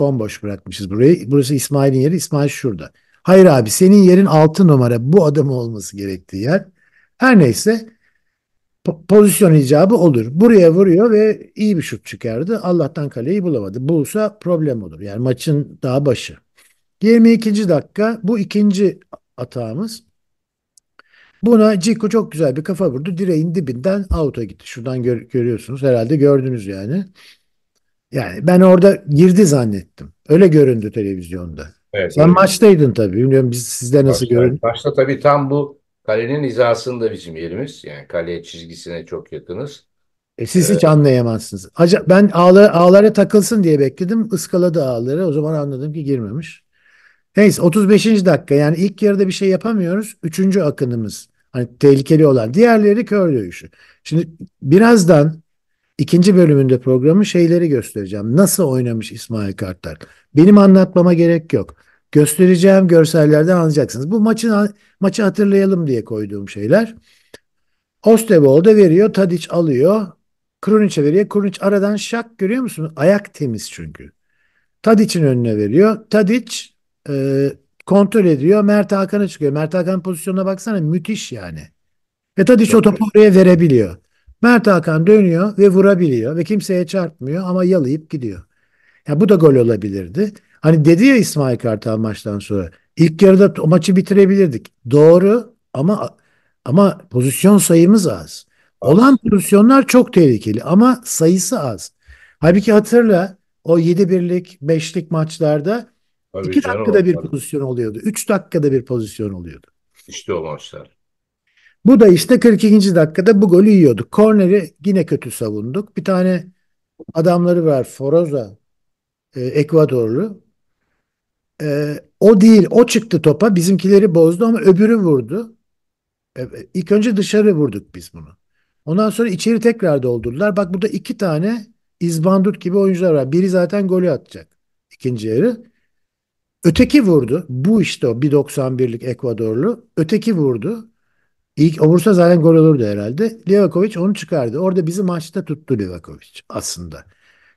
bomboş bırakmışız burayı. Burası İsmail'in yeri. İsmail şurada. Hayır abi senin yerin 6 numara bu adam olması gerektiği yer. Her neyse pozisyon icabı olur. Buraya vuruyor ve iyi bir şut çıkardı. Allah'tan kaleyi bulamadı. Bulsa problem olur. Yani maçın daha başı. 22. dakika bu ikinci atağımız. Buna Ciku çok güzel bir kafa vurdu. Direğin dibinden out'a gitti. Şuradan gör, görüyorsunuz. Herhalde gördünüz yani. Yani ben orada girdi zannettim. Öyle göründü televizyonda. Evet, Sen evet. maçtaydın tabii. Bilmiyorum biz sizde nasıl Başta, görün? Başta tabii tam bu kalenin hizasında bizim yerimiz. Yani kale çizgisine çok yakınız. E siz hiç ee, anlayamazsınız. Aca- ben ağlara, ağlara takılsın diye bekledim. Iskaladı ağları. O zaman anladım ki girmemiş. Neyse 35. dakika. Yani ilk yarıda bir şey yapamıyoruz. Üçüncü akınımız. Hani tehlikeli olan. Diğerleri kör dövüşü. Şimdi birazdan ikinci bölümünde programı şeyleri göstereceğim. Nasıl oynamış İsmail Kartal. Benim anlatmama gerek yok. Göstereceğim görsellerden anlayacaksınız. Bu maçı, maçı hatırlayalım diye koyduğum şeyler. Ostebol'da veriyor. Tadic alıyor. Kronic'e veriyor. Kronic aradan şak görüyor musun? Ayak temiz çünkü. Tadic'in önüne veriyor. Tadic e, kontrol ediyor. Mert Hakan'a çıkıyor. Mert Hakan pozisyonuna baksana müthiş yani. Ve Tadic o topu oraya verebiliyor. Mert Hakan dönüyor ve vurabiliyor ve kimseye çarpmıyor ama yalayıp gidiyor. Ya bu da gol olabilirdi. Hani dedi ya İsmail Kartal maçtan sonra ilk yarıda o maçı bitirebilirdik. Doğru ama ama pozisyon sayımız az. Olan pozisyonlar çok tehlikeli ama sayısı az. Halbuki hatırla o 7-1'lik 5'lik maçlarda Tabii 2 dakikada bir pozisyon oluyordu. 3 dakikada bir pozisyon oluyordu. İşte o maçlar. Bu da işte 42. dakikada bu golü yiyorduk. Korneri yine kötü savunduk. Bir tane adamları var Foroza e, Ekvadorlu. E, o değil o çıktı topa bizimkileri bozdu ama öbürü vurdu. E, e, ilk önce dışarı vurduk biz bunu. Ondan sonra içeri tekrar doldurdular. Bak burada iki tane izbandut gibi oyuncular var. Biri zaten golü atacak ikinci yarı. Öteki vurdu. Bu işte o 1.91'lik Ekvadorlu. Öteki vurdu. İlk vursa zaten gol olurdu herhalde. Livakovic onu çıkardı. Orada bizi maçta tuttu Livakovic aslında.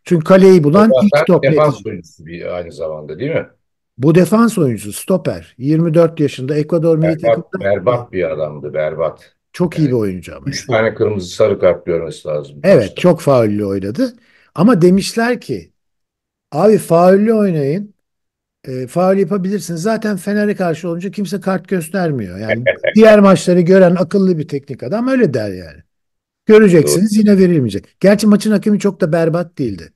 Çünkü kaleyi bulan Zaten ilk top defans oyuncusu bir aynı zamanda değil mi? Bu defans oyuncusu stoper. 24 yaşında Ekvador milli takımında. Berbat bir adamdı berbat. Çok yani, iyi bir oyuncu ama. 3 tane kırmızı sarı kart görmesi lazım. Evet maçta. çok faullü oynadı. Ama demişler ki abi faullü oynayın e, faul yapabilirsiniz. Zaten Fener'e karşı olunca kimse kart göstermiyor. Yani <laughs> diğer maçları gören akıllı bir teknik adam öyle der yani. Göreceksiniz yine verilmeyecek. Gerçi maçın hakemi çok da berbat değildi.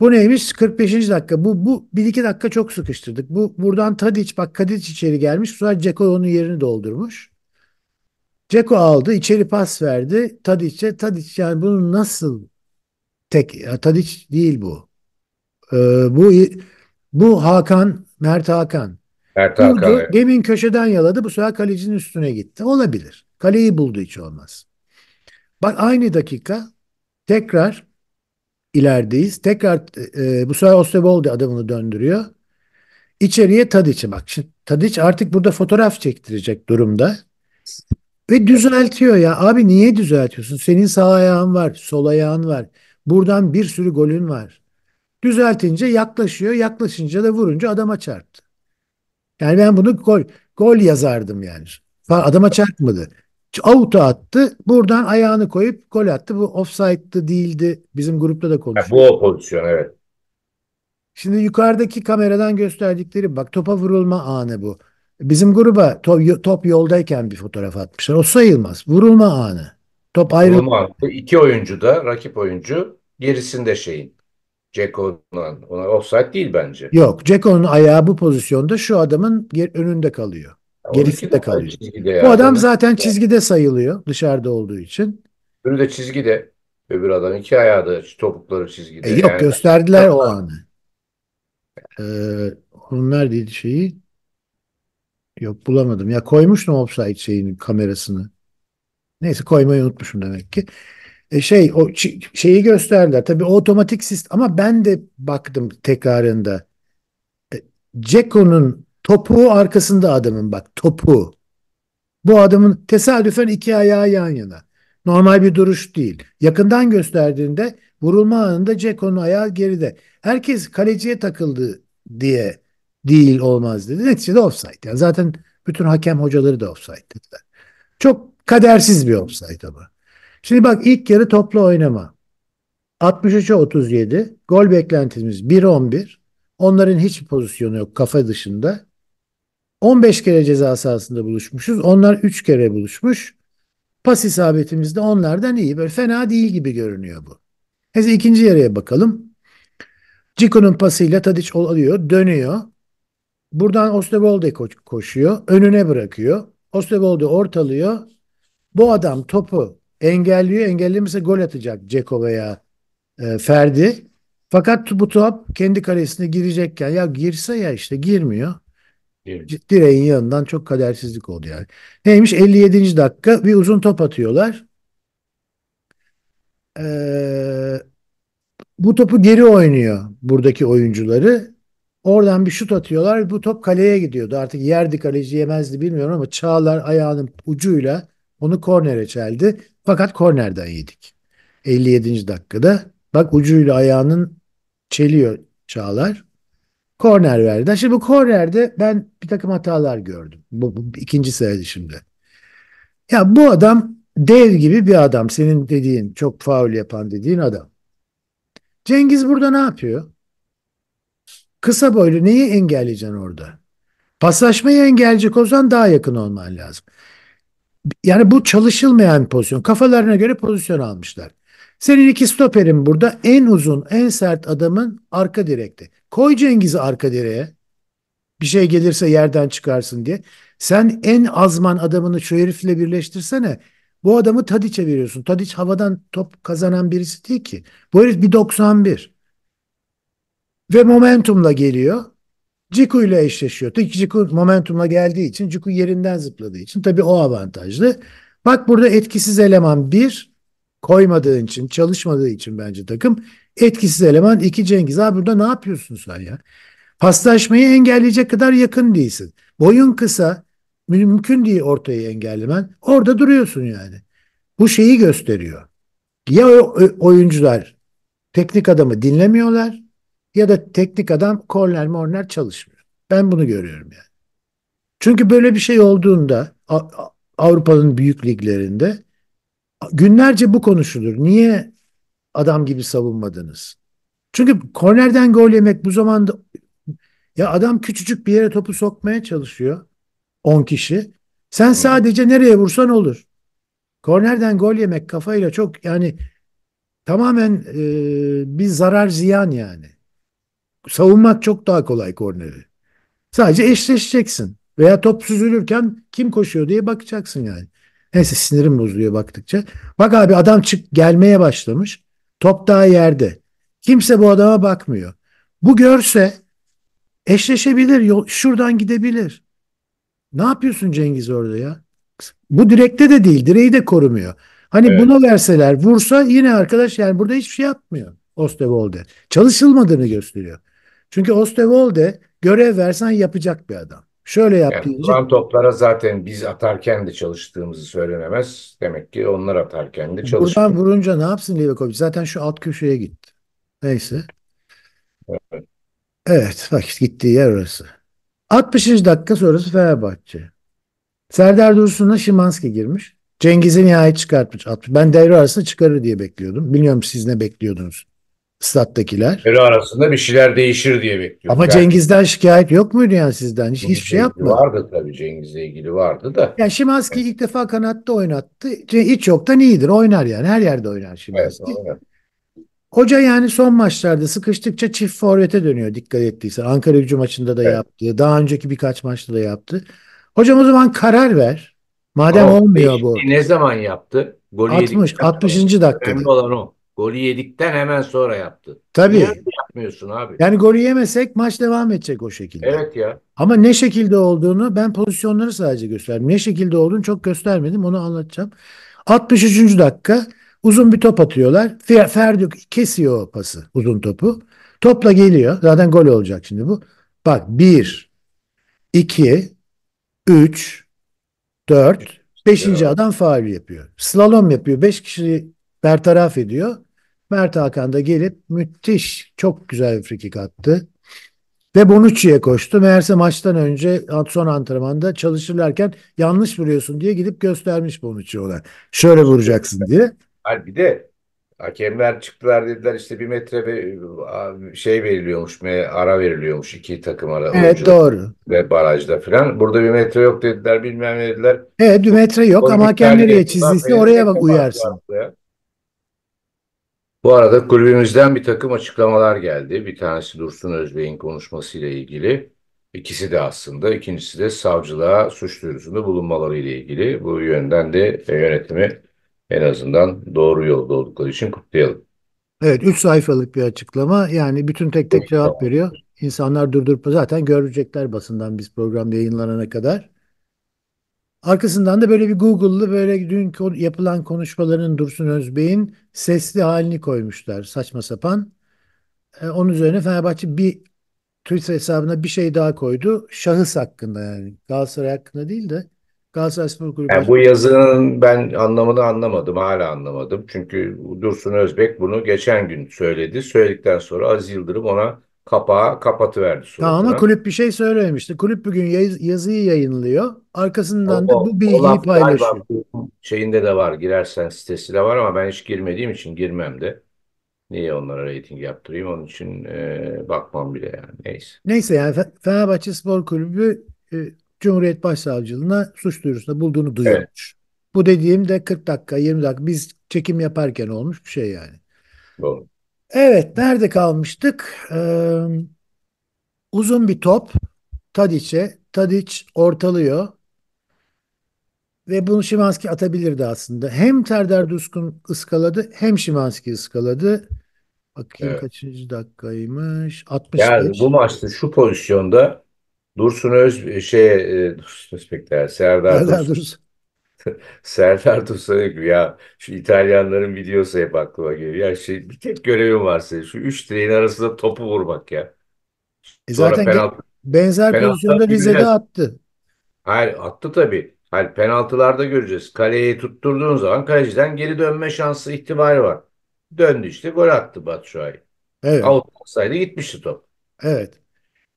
Bu neymiş? 45. dakika. Bu, bu 1-2 dakika çok sıkıştırdık. Bu buradan Tadic bak Kadiç içeri gelmiş. Sonra Ceko onun yerini doldurmuş. Ceko aldı. içeri pas verdi. Tadic'e Tadic yani bunu nasıl tek Tadic değil bu. Ee, bu bu Hakan, Mert Hakan. Mert Hakan. Durdu, evet. Demin köşeden yaladı bu sefer kalecinin üstüne gitti. Olabilir. Kaleyi buldu hiç olmaz. Bak aynı dakika tekrar ilerideyiz. Tekrar e, bu sefer Osteboldi adamını döndürüyor. İçeriye Tadiç'i bak. Şimdi Tadiç artık burada fotoğraf çektirecek durumda. Ve düzeltiyor ya. Abi niye düzeltiyorsun? Senin sağ ayağın var, sol ayağın var. Buradan bir sürü golün var. Düzeltince yaklaşıyor. Yaklaşınca da vurunca adama çarptı. Yani ben bunu gol, gol yazardım yani. Adama çarpmadı. avuta attı. Buradan ayağını koyup gol attı. Bu offside'dı değildi. Bizim grupta da konuştuk. Bu o pozisyon evet. Şimdi yukarıdaki kameradan gösterdikleri bak topa vurulma anı bu. Bizim gruba top, top yoldayken bir fotoğraf atmışlar. O sayılmaz. Vurulma anı. Top ayrı. Vurulma anı. İki oyuncu da rakip oyuncu gerisinde şeyin Ceko'nun ona offside değil bence. Yok, Ceko'nun ayağı bu pozisyonda şu adamın önünde kalıyor. Ya gerisinde kalıyor. Bu adam zaten çizgide sayılıyor dışarıda olduğu için. Öbürü de çizgide. Öbür adam iki ayağı da topukları çizgide. E yok gösterdiler o anı. Ee, onlar dedi şeyi yok bulamadım. Ya koymuş koymuştum offside şeyini kamerasını. Neyse koymayı unutmuşum demek ki. E, şey o şeyi gösterdiler. Tabii otomatik sistem ama ben de baktım tekrarında. E, Ceko'nun topuğu arkasında adamın bak topuğu. Bu adamın tesadüfen iki ayağı yan yana. Normal bir duruş değil. Yakından gösterdiğinde vurulma anında Ceko'nun ayağı geride. Herkes kaleciye takıldı diye değil olmaz dedi. Neticede offside. Yani zaten bütün hakem hocaları da offside dediler. Çok kadersiz bir offside ama. Şimdi bak ilk yarı toplu oynama. 63'e 37. Gol beklentimiz 1-11. Onların hiçbir pozisyonu yok kafa dışında. 15 kere ceza sahasında buluşmuşuz. Onlar 3 kere buluşmuş. Pas isabetimiz de onlardan iyi. Böyle fena değil gibi görünüyor bu. Neyse ikinci yarıya bakalım. Ciku'nun pasıyla Tadic oluyor, dönüyor. Buradan Osterwolde koş koşuyor. Önüne bırakıyor. Osterwolde ortalıyor. Bu adam topu engelliyor. Engellemese gol atacak Ceko veya e, Ferdi. Fakat bu top kendi karesine girecekken ya girse ya işte girmiyor. Evet. Direğin yanından çok kadersizlik oldu yani. Neymiş 57. dakika bir uzun top atıyorlar. Ee, bu topu geri oynuyor buradaki oyuncuları. Oradan bir şut atıyorlar. Bu top kaleye gidiyordu. Artık yerdi kaleci yemezdi bilmiyorum ama Çağlar ayağının ucuyla onu kornere çeldi. Fakat kornerden yedik. 57. dakikada. Bak ucuyla ayağının çeliyor Çağlar. Korner verdi. Şimdi bu kornerde ben bir takım hatalar gördüm. Bu, bu ikinci şimdi. Ya bu adam dev gibi bir adam. Senin dediğin çok faul yapan dediğin adam. Cengiz burada ne yapıyor? Kısa boylu neyi engelleyeceksin orada? Paslaşmayı engelleyecek olsan daha yakın olman lazım yani bu çalışılmayan bir pozisyon. Kafalarına göre pozisyon almışlar. Senin iki stoperin burada en uzun, en sert adamın arka direkte. Koy Cengiz'i arka direğe. Bir şey gelirse yerden çıkarsın diye. Sen en azman adamını şu herifle birleştirsene. Bu adamı Tadiç'e veriyorsun. Tadiç havadan top kazanan birisi değil ki. Bu herif bir 91. Ve momentumla geliyor. Ciku ile eşleşiyor. Tek Ciku momentumla geldiği için Ciku yerinden zıpladığı için tabii o avantajlı. Bak burada etkisiz eleman bir koymadığın için çalışmadığı için bence takım. Etkisiz eleman iki Cengiz abi burada ne yapıyorsun sen ya? Paslaşmayı engelleyecek kadar yakın değilsin. Boyun kısa mümkün değil ortayı engellemen. Orada duruyorsun yani. Bu şeyi gösteriyor. Ya oyuncular teknik adamı dinlemiyorlar ya da teknik adam korner morner çalışmıyor. Ben bunu görüyorum yani. Çünkü böyle bir şey olduğunda Avrupa'nın büyük liglerinde günlerce bu konuşulur. Niye adam gibi savunmadınız? Çünkü kornerden gol yemek bu zamanda ya adam küçücük bir yere topu sokmaya çalışıyor 10 kişi. Sen sadece nereye vursan olur. Kornerden gol yemek kafayla çok yani tamamen e, bir zarar ziyan yani savunmak çok daha kolay korneri. Sadece eşleşeceksin. Veya top süzülürken kim koşuyor diye bakacaksın yani. Neyse sinirim bozuluyor baktıkça. Bak abi adam çık gelmeye başlamış. Top daha yerde. Kimse bu adama bakmıyor. Bu görse eşleşebilir. Yol, şuradan gidebilir. Ne yapıyorsun Cengiz orada ya? Bu direkte de değil. Direği de korumuyor. Hani evet. buna verseler vursa yine arkadaş yani burada hiçbir şey yapmıyor. Ostevolde. Çalışılmadığını gösteriyor. Çünkü Ostevol de görev versen yapacak bir adam. Şöyle yaptı. Yani, toplara zaten biz atarken de çalıştığımızı söylenemez. Demek ki onlar atarken de çalışıyor. Buradan vurunca ne yapsın Livakovic? Zaten şu alt köşeye gitti. Neyse. Evet. Evet vakit gittiği yer orası. 60. dakika sonrası Fenerbahçe. Serdar Dursun'la Şimanski girmiş. Cengiz'i nihayet çıkartmış. Ben devre arasında çıkarır diye bekliyordum. Bilmiyorum siz ne bekliyordunuz? stat'takiler. Öyle arasında bir şeyler değişir diye bekliyorum. Ama Cengiz'den şikayet yok muydu yani sizden? Hiç, hiçbir şey yapmadı. Vardı tabii Cengiz'le ilgili vardı da. Yani Şimanski evet. ilk defa kanatta oynattı. Hiç yoktan iyidir. Oynar yani. Her yerde oynar Şimanski. Evet, Hoca yani son maçlarda sıkıştıkça çift forvete dönüyor dikkat ettiysen. Ankara gücü maçında da evet. yaptı. Daha önceki birkaç maçta da yaptı. Hocam o zaman karar ver. Madem Ama olmuyor bu. Ne zaman yaptı? Golü 60, 60. dakikada. Önemli olan o. Golü yedikten hemen sonra yaptı. Tabii. Niye yapmıyorsun abi? Yani golü yemesek maç devam edecek o şekilde. Evet ya. Ama ne şekilde olduğunu ben pozisyonları sadece gösterdim. Ne şekilde olduğunu çok göstermedim. Onu anlatacağım. 63. dakika uzun bir top atıyorlar. Ferdi kesiyor o pası uzun topu. Topla geliyor. Zaten gol olacak şimdi bu. Bak 1 2 3 4 5. adam faal yapıyor. Slalom yapıyor. 5 kişiyi bertaraf ediyor. Mert Hakan da gelip müthiş çok güzel bir frikik attı. Ve Bonucci'ye koştu. Meğerse maçtan önce son antrenmanda çalışırlarken yanlış vuruyorsun diye gidip göstermiş Bonucci ona. Şöyle vuracaksın diye. Hayır bir de hakemler çıktılar dediler işte bir metre ve şey veriliyormuş ara veriliyormuş iki takım ara. Evet doğru. Ve barajda falan. Burada bir metre yok dediler bilmem ne dediler. Evet bir metre yok o ama hakem nereye çizdiyse oraya bak uyarsın. Vardı. Bu arada kulübümüzden bir takım açıklamalar geldi. Bir tanesi Dursun Özbey'in konuşmasıyla ilgili. İkisi de aslında. ikincisi de savcılığa suç duyurusunda bulunmaları ile ilgili. Bu yönden de e, yönetimi en azından doğru yolda oldukları için kutlayalım. Evet üç sayfalık bir açıklama. Yani bütün tek tek cevap veriyor. İnsanlar durdurup zaten görecekler basından biz program yayınlanana kadar. Arkasından da böyle bir Google'lı böyle dün yapılan konuşmaların Dursun Özbey'in sesli halini koymuşlar saçma sapan. E, onun üzerine Fenerbahçe bir Twitter hesabına bir şey daha koydu. Şahıs hakkında yani Galatasaray hakkında değil de Galatasaray Spor Kulübü. Yani bu yazının ben anlamını anlamadım, hala anlamadım. Çünkü Dursun Özbek bunu geçen gün söyledi. Söyledikten sonra Aziz Yıldırım ona kapağı kapatıverdi Tamam ama kulüp bir şey söylememişti. Kulüp bugün yayı- yazıyı yayınlıyor. Arkasından da bu o bilgiyi laf paylaşıyor. galiba şeyinde de var. Girersen sitesi de var ama ben hiç girmediğim için girmem de. Niye onlara reyting yaptırayım? Onun için e, bakmam bile yani. Neyse. Neyse yani Fenerbahçe Spor Kulübü e, Cumhuriyet Başsavcılığına suç duyurusunda bulduğunu Evet. duyurmuş. Bu dediğim de 40 dakika 20 dakika biz çekim yaparken olmuş bir şey yani. Doğru. Evet, nerede kalmıştık? Ee, uzun bir top Tadiç'e. Tadiç ortalıyor. Ve bunu Şimanski atabilirdi aslında. Hem Serdar Duskun ıskaladı hem Şimanski ıskaladı. Bakayım Evet. kaçıncı dakikaymış? Yani 65. bu maçta şu pozisyonda Dursun Öz şey e, Dursun Serdar Dursun. <laughs> Serdar Tusan'a ya şu İtalyanların videosu hep aklıma geliyor. Ya şey bir tek görevim var senin. Şu üç direğin arasında topu vurmak ya. E Sonra zaten penaltı, benzer penaltı pozisyonda Rize'de biraz... attı. Hayır attı tabii. Hayır penaltılarda göreceğiz. Kaleyi tutturduğun zaman kaleciden geri dönme şansı ihtimali var. Döndü işte gol attı Batshuayi. Evet. Out gitmişti top. Evet.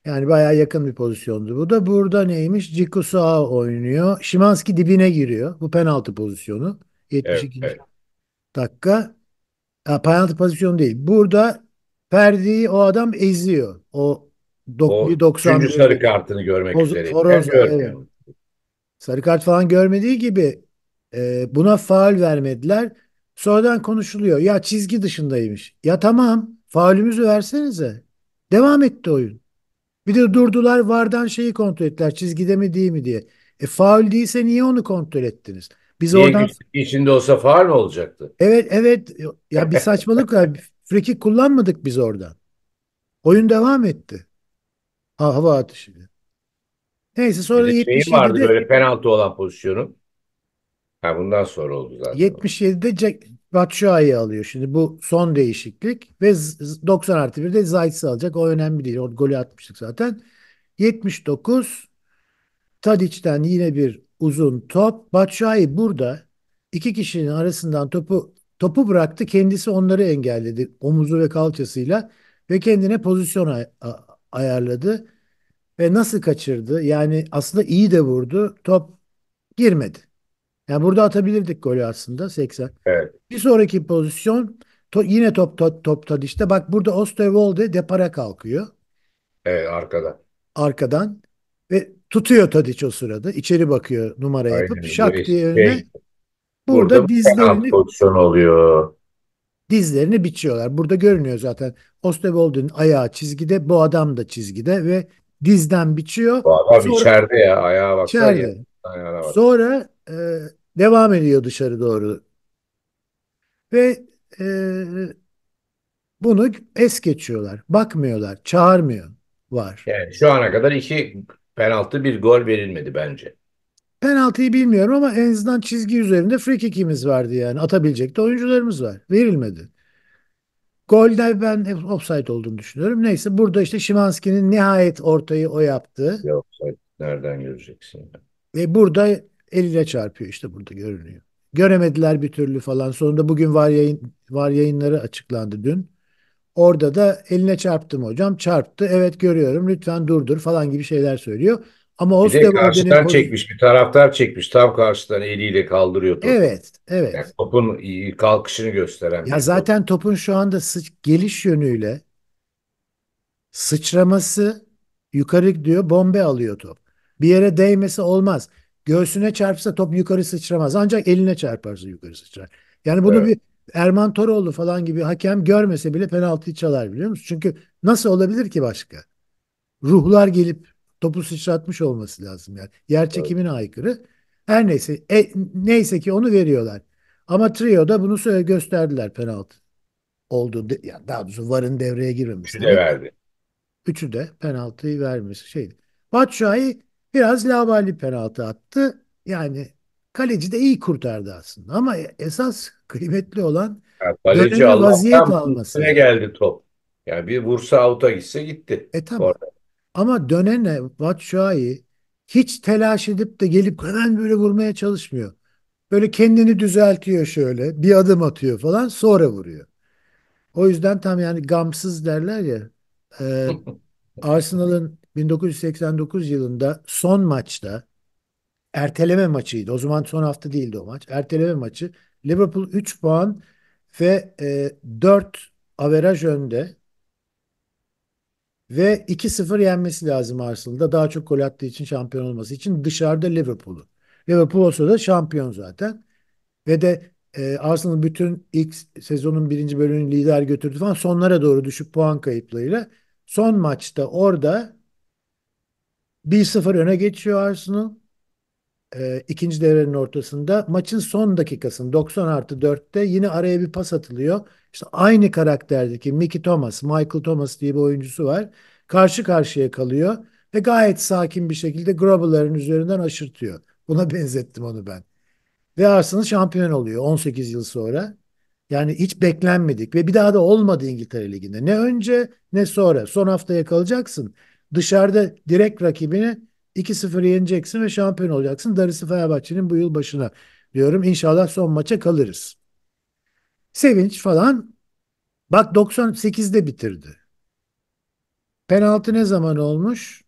Yani bayağı yakın bir pozisyondu bu da. Burada neymiş? Cikusa oynuyor. Şimanski dibine giriyor. Bu penaltı pozisyonu. 72. Evet, evet. dakika. Ha, penaltı pozisyonu değil. Burada Ferdi'yi o adam eziyor. O, o 90 sarı kartını görmek o, üzere. Horoz, evet. Sarı kart falan görmediği gibi e, buna faul vermediler. Sonradan konuşuluyor. Ya çizgi dışındaymış. Ya tamam faulümüzü versenize. Devam etti oyun. Bir de durdular vardan şeyi kontrol ettiler. Çizgide mi değil mi diye. E faul değilse niye onu kontrol ettiniz? Biz niye oradan içinde olsa faul mı olacaktı? Evet evet ya bir saçmalık var. Friki kullanmadık biz oradan. Oyun devam etti. Ha, hava atışı. Neyse sonra bir 77'de vardı böyle penaltı olan pozisyonu. Ha bundan sonra oldu zaten. 77'de Jack, Batshuayi'yi alıyor. Şimdi bu son değişiklik ve 90 artı 1'de Zayt'si alacak. O önemli değil. O golü atmıştık zaten. 79 Tadic'den yine bir uzun top. Batshuayi burada iki kişinin arasından topu topu bıraktı. Kendisi onları engelledi. Omuzu ve kalçasıyla ve kendine pozisyon ay- ayarladı. Ve nasıl kaçırdı? Yani aslında iyi de vurdu. Top girmedi. Yani burada atabilirdik golü aslında 80. Evet. Bir sonraki pozisyon to, yine top top top Tadiş'te. Bak burada Osterwolde depara kalkıyor. Evet arkadan. Arkadan ve tutuyor Tadiç o sırada. İçeri bakıyor numara yapıp şak diye şey, Burada, burada dizlerini pozisyon oluyor. Dizlerini biçiyorlar. Burada görünüyor zaten. Osterwolde'nin ayağı çizgide, bu adam da çizgide ve dizden biçiyor. Bu adam Sonra, içeride ya ayağa baksana. İçeride. bak. Sonra e, devam ediyor dışarı doğru. Ve e, bunu es geçiyorlar. Bakmıyorlar. Çağırmıyor. Var. Yani şu ana kadar iki penaltı bir gol verilmedi bence. Penaltıyı bilmiyorum ama en azından çizgi üzerinde free kick'imiz vardı yani. Atabilecek de oyuncularımız var. Verilmedi. Golde ben offside olduğunu düşünüyorum. Neyse burada işte Şimanski'nin nihayet ortayı o yaptı. Ya offside nereden göreceksin? Ve burada eliyle çarpıyor işte burada görünüyor. Göremediler bir türlü falan. Sonunda bugün var yayın var yayınları açıklandı dün. Orada da eline çarptım hocam. Çarptı. Evet görüyorum. Lütfen durdur falan gibi şeyler söylüyor. Ama o bir de karşıdan çekmiş bir taraftar çekmiş tam karşıdan eliyle kaldırıyor topu. Evet, evet. Yani topun kalkışını gösteren. Ya zaten top. topun şu anda sıç, geliş yönüyle sıçraması yukarı diyor bombe alıyor top. Bir yere değmesi olmaz. Göğsüne çarpsa top yukarı sıçramaz. Ancak eline çarparsa yukarı sıçrar. Yani bunu evet. bir Erman Toroğlu falan gibi hakem görmese bile penaltıyı çalar biliyor musun? Çünkü nasıl olabilir ki başka? Ruhlar gelip topu sıçratmış olması lazım yani. Yer çekimine evet. aykırı. Her neyse e, neyse ki onu veriyorlar. Ama Trio'da bunu söyle gösterdiler penaltı oldu. De, yani daha doğrusu VAR'ın devreye girmemesi. Üçü de verdi. Üçü de penaltıyı vermesi şeydi. Batshuayi Biraz lavalli penaltı attı. Yani kaleci de iyi kurtardı aslında. Ama esas kıymetli olan yani kaleci vaziyet alması. Ne geldi top. Yani bir vursa avuta gitse gitti. E tamam. Ama dönene Batshuayi hiç telaş edip de gelip hemen böyle vurmaya çalışmıyor. Böyle kendini düzeltiyor şöyle. Bir adım atıyor falan sonra vuruyor. O yüzden tam yani gamsız derler ya. E, <laughs> Arsenal'ın 1989 yılında son maçta erteleme maçıydı. O zaman son hafta değildi o maç. Erteleme maçı. Liverpool 3 puan ve e, 4 averaj önde ve 2-0 yenmesi lazım Arsenal'da. Daha çok gol attığı için şampiyon olması için dışarıda Liverpool'u. Liverpool olsa da şampiyon zaten. Ve de e, Arsenal bütün ilk sezonun birinci bölümünü lider götürdü falan. Sonlara doğru düşüp puan kayıplarıyla son maçta orada 1-0 öne geçiyor Arsenal. E, ikinci devrenin ortasında. Maçın son dakikasının 90 artı 4'te yine araya bir pas atılıyor. İşte aynı karakterdeki Mickey Thomas, Michael Thomas diye bir oyuncusu var. Karşı karşıya kalıyor ve gayet sakin bir şekilde Grobbler'ın üzerinden aşırtıyor. Buna <laughs> benzettim onu ben. Ve Arsenal şampiyon oluyor 18 yıl sonra. Yani hiç beklenmedik ve bir daha da olmadı İngiltere Ligi'nde. Ne önce ne sonra. Son haftaya kalacaksın. Dışarıda direkt rakibini 2-0 yeneceksin ve şampiyon olacaksın. Darısı Fenerbahçe'nin bu yıl başına diyorum. İnşallah son maça kalırız. Sevinç falan bak 98'de bitirdi. Penaltı ne zaman olmuş?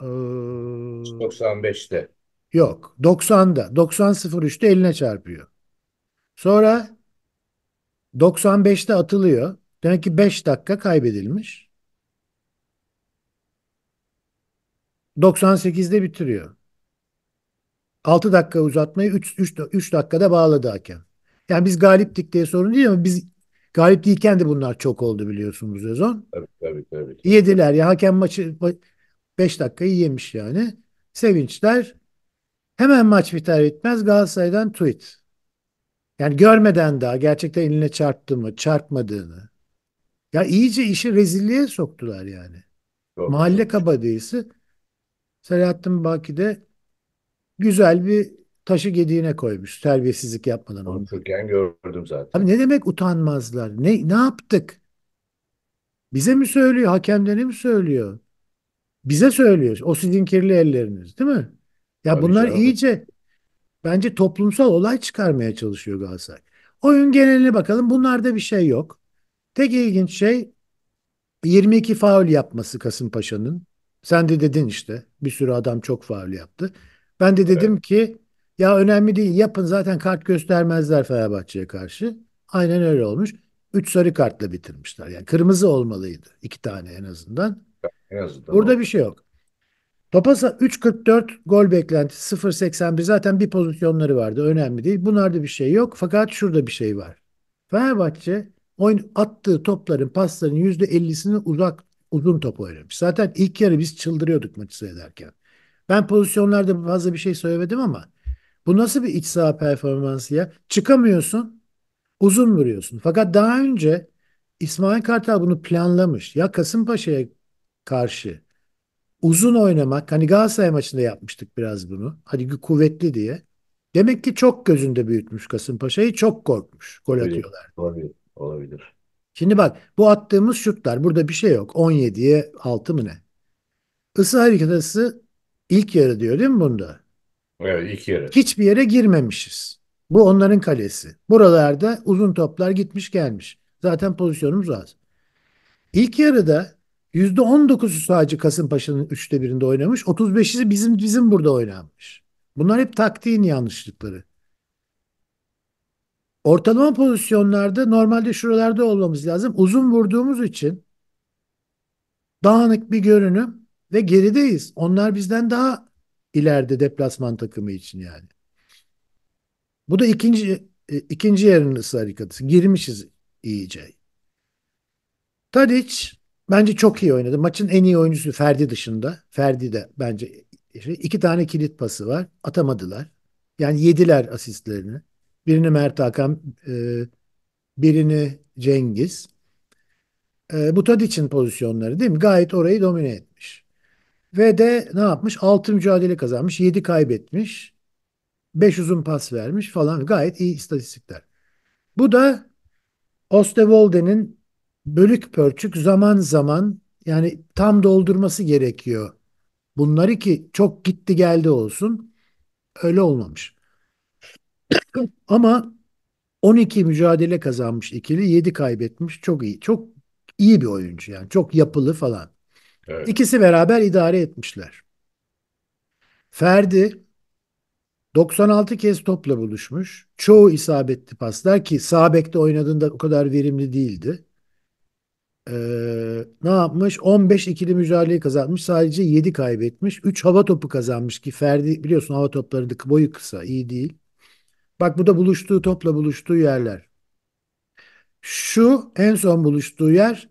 Ee, 95'te. Yok. 90'da. 90-03'te eline çarpıyor. Sonra 95'te atılıyor. Demek ki 5 dakika kaybedilmiş. 98'de bitiriyor. 6 dakika uzatmayı 3, 3, 3 dakikada bağladı hakem. Yani biz galiptik diye sorun değil ama biz galip değilken de bunlar çok oldu biliyorsunuz sezon. Tabii, tabii, tabii. Yediler ya hakem maçı 5 dakikayı yemiş yani. Sevinçler hemen maç biter bitmez Galatasaray'dan tweet. Yani görmeden daha gerçekten eline çarptı mı çarpmadığını. Ya iyice işi rezilliğe soktular yani. Doğru. Mahalle kabadayısı Selahattin Baki de güzel bir taşı gediğine koymuş. Terbiyesizlik yapmadan. Onu Konuşurken gördüm zaten. Abi ne demek utanmazlar? Ne, ne yaptık? Bize mi söylüyor? Hakemlere mi söylüyor? Bize söylüyor. O sizin kirli elleriniz değil mi? Ya Tabii bunlar canım. iyice bence toplumsal olay çıkarmaya çalışıyor Galatasaray. Oyun geneline bakalım. Bunlarda bir şey yok. Tek ilginç şey 22 faul yapması Kasımpaşa'nın. Sen de dedin işte bir sürü adam çok faul yaptı. Ben de dedim ki ya önemli değil yapın zaten kart göstermezler Fenerbahçe'ye karşı. Aynen öyle olmuş. Üç sarı kartla bitirmişler. Yani kırmızı olmalıydı. iki tane en azından. En azından Burada o. bir şey yok. Topasa 3.44 gol beklentisi 0.81 zaten bir pozisyonları vardı. Önemli değil. Bunlarda bir şey yok. Fakat şurada bir şey var. Fenerbahçe oyun attığı topların pasların %50'sini uzak uzun top oynamış. Zaten ilk yarı biz çıldırıyorduk maçı seyrederken. Ben pozisyonlarda fazla bir şey söylemedim ama bu nasıl bir iç saha performansı ya? Çıkamıyorsun, uzun vuruyorsun. Fakat daha önce İsmail Kartal bunu planlamış. Ya Kasımpaşa'ya karşı uzun oynamak, hani Galatasaray maçında yapmıştık biraz bunu. Hadi kuvvetli diye. Demek ki çok gözünde büyütmüş Kasımpaşa'yı, çok korkmuş gol atıyorlar. Olabilir, olabilir. Şimdi bak bu attığımız şutlar burada bir şey yok. 17'ye 6 mı ne? Isı ısı ilk yarı diyor değil mi bunda? Evet ilk yarı. Hiçbir yere girmemişiz. Bu onların kalesi. Buralarda uzun toplar gitmiş gelmiş. Zaten pozisyonumuz az. İlk yarıda %19'u sadece Kasımpaşa'nın üçte birinde oynamış. 35'i bizim bizim burada oynamış. Bunlar hep taktiğin yanlışlıkları. Ortalama pozisyonlarda normalde şuralarda olmamız lazım. Uzun vurduğumuz için dağınık bir görünüm ve gerideyiz. Onlar bizden daha ileride deplasman takımı için yani. Bu da ikinci e, ikinci yerin ısı harikatası. Girmişiz iyice. Tadic bence çok iyi oynadı. Maçın en iyi oyuncusu Ferdi dışında. Ferdi de bence e, şey, iki tane kilit pası var. Atamadılar. Yani yediler asistlerini. Birini Mert Hakan, e, birini Cengiz. E, bu Tadiç'in pozisyonları değil mi? Gayet orayı domine etmiş. Ve de ne yapmış? 6 mücadele kazanmış, 7 kaybetmiş. 5 uzun pas vermiş falan. Gayet iyi istatistikler. Bu da Ostevoldenin bölük pörçük zaman zaman yani tam doldurması gerekiyor. Bunları ki çok gitti geldi olsun öyle olmamış. <coughs> Ama 12 mücadele kazanmış ikili, 7 kaybetmiş. Çok iyi. Çok iyi bir oyuncu yani. Çok yapılı falan. Evet. İkisi beraber idare etmişler. Ferdi 96 kez topla buluşmuş. Çoğu isabetli paslar ki sağ bekte oynadığında o kadar verimli değildi. Ee, ne yapmış? 15 ikili mücadeleyi kazanmış. Sadece 7 kaybetmiş. 3 hava topu kazanmış ki Ferdi biliyorsun hava topları boyu kısa, iyi değil. Bak bu da buluştuğu topla buluştuğu yerler. Şu en son buluştuğu yer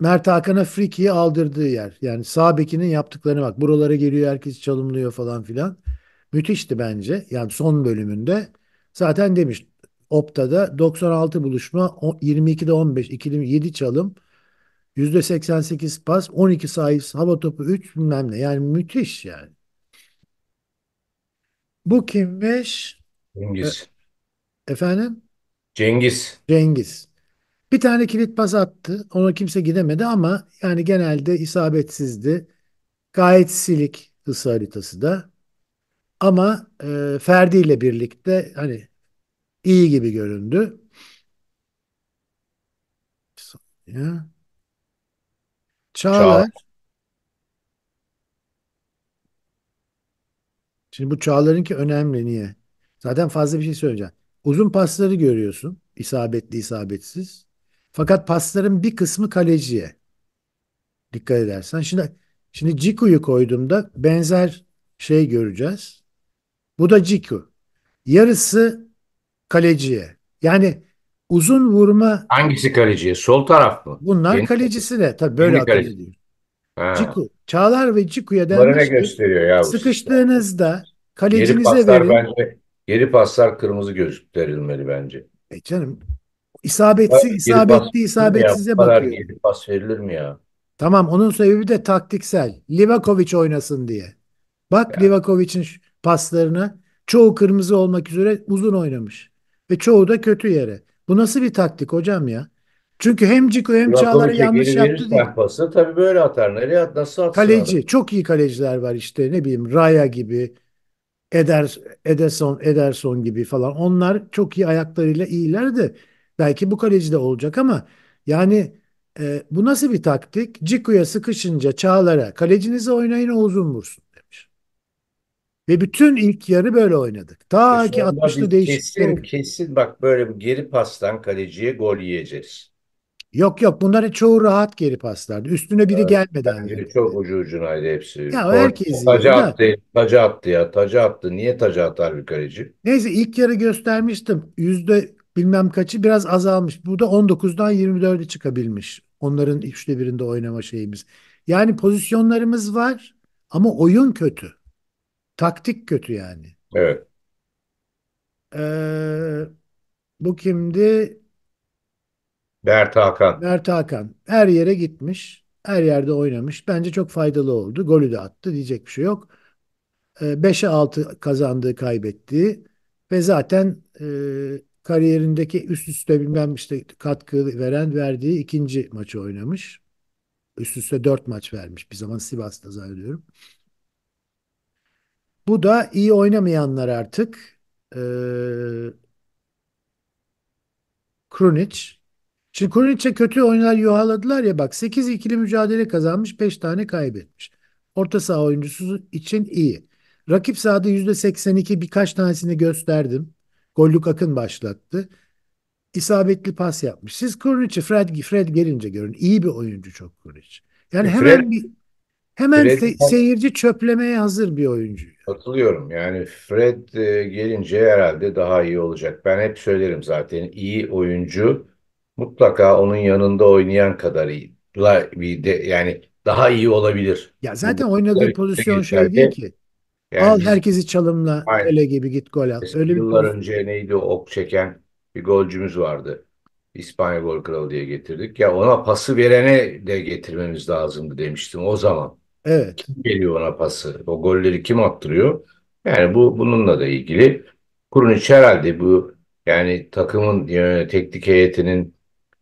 Mert Hakan'a Friki'yi aldırdığı yer. Yani sağ bekinin yaptıklarına bak. Buralara geliyor herkes çalımlıyor falan filan. Müthişti bence. Yani son bölümünde zaten demiş Opta'da 96 buluşma 22'de 15 ikili 7 çalım %88 pas 12 sayısı hava topu 3 bilmem ne. Yani müthiş yani. Bu kimmiş? Cengiz. E, efendim? Cengiz. Cengiz. Bir tane kilit pas attı. Ona kimse gidemedi ama yani genelde isabetsizdi. Gayet silik hız haritası da. Ama e, Ferdi ile birlikte hani iyi gibi göründü. Ya. Çağlar. Çağlar. Şimdi bu Çağlar'ınki önemli niye? Zaten fazla bir şey söyleyeceğim. Uzun pasları görüyorsun. İsabetli, isabetsiz. Fakat pasların bir kısmı kaleciye. Dikkat edersen. Şimdi şimdi Ciku'yu koyduğumda benzer şey göreceğiz. Bu da Ciku. Yarısı kaleciye. Yani uzun vurma hangisi kaleciye? Sol taraf mı? Bunlar Yeni kalecisi de tabii böyle atıyor diyor. Ciku. Çağlar ve Ciku'ya denmiş. Gösteriyor ya sıkıştığınızda kalecinize verin. Bence Geri paslar kırmızı gösterilmeli bence. E canım isabetsi isabetli geri isabetsize ya, bakıyor. Geri pas verilir mi ya? Tamam onun sebebi de taktiksel. Livakovic oynasın diye. Bak yani. Livakovic'in paslarına çoğu kırmızı olmak üzere uzun oynamış. Ve çoğu da kötü yere. Bu nasıl bir taktik hocam ya? Çünkü hem Ciko hem Çağlar'ı yanlış yaptı değil. Pası, tabii böyle atar. Nereye at, nasıl atsın? Kaleci. Abi? Çok iyi kaleciler var işte. Ne bileyim Raya gibi, Eder, Ederson, Ederson gibi falan. Onlar çok iyi ayaklarıyla iyilerdi. Belki bu kaleci de olacak ama yani e, bu nasıl bir taktik? Ciku'ya sıkışınca Çağlar'a kalecinize oynayın o uzun vursun demiş. Ve bütün ilk yarı böyle oynadık. Ta e ki 60'lı değişiklik. Kesin, kesin bak böyle bir geri pastan kaleciye gol yiyeceğiz. Yok yok bunların çoğu rahat geri paslardı. Üstüne biri Evet, gelmeden geri. çok ucu ucunaydı hepsi. Ya Kor- herkes taca attı, taca attı ya. Taca attı. Niye taca atar bir kaleci? Neyse ilk yarı göstermiştim. Yüzde bilmem kaçı biraz azalmış. Bu da 19'dan 24'e çıkabilmiş. Onların üçte birinde oynama şeyimiz. Yani pozisyonlarımız var ama oyun kötü. Taktik kötü yani. Evet. Ee, bu kimdi? Mert Hakan. Mert Hakan. Her yere gitmiş. Her yerde oynamış. Bence çok faydalı oldu. Golü de attı. Diyecek bir şey yok. 5'e ee, 6 kazandığı kaybettiği ve zaten e, kariyerindeki üst üste bilmem işte katkı veren verdiği ikinci maçı oynamış. Üst üste 4 maç vermiş. Bir zaman Sivas'ta zannediyorum. Bu da iyi oynamayanlar artık. E, Krunic Şimdi Kornic'e kötü oyunlar yuhaladılar ya bak 8 ikili mücadele kazanmış 5 tane kaybetmiş. Orta saha oyuncusu için iyi. Rakip sahada %82 birkaç tanesini gösterdim. Gollük Akın başlattı. İsabetli pas yapmış. Siz Kurniç'i Fred, Fred gelince görün. İyi bir oyuncu çok Kurniç. Yani e, Fred, hemen bir hemen Fred, se seyirci çöplemeye hazır bir oyuncu. Katılıyorum. Yani Fred e, gelince herhalde daha iyi olacak. Ben hep söylerim zaten iyi oyuncu mutlaka onun yanında oynayan kadar iyi. Bir de, yani daha iyi olabilir. Ya zaten oynadığı pozisyon şey değil ki. Yani, Al herkesi çalımla aynen. öyle gibi git gol at. Eski öyle yıllar pozisyon. önce neydi ok çeken bir golcümüz vardı. İspanya gol kralı diye getirdik. Ya ona pası verene de getirmemiz lazımdı demiştim o zaman. Evet. Kim geliyor ona pası? O golleri kim attırıyor? Yani bu bununla da ilgili. Kurun herhalde bu yani takımın yani teknik heyetinin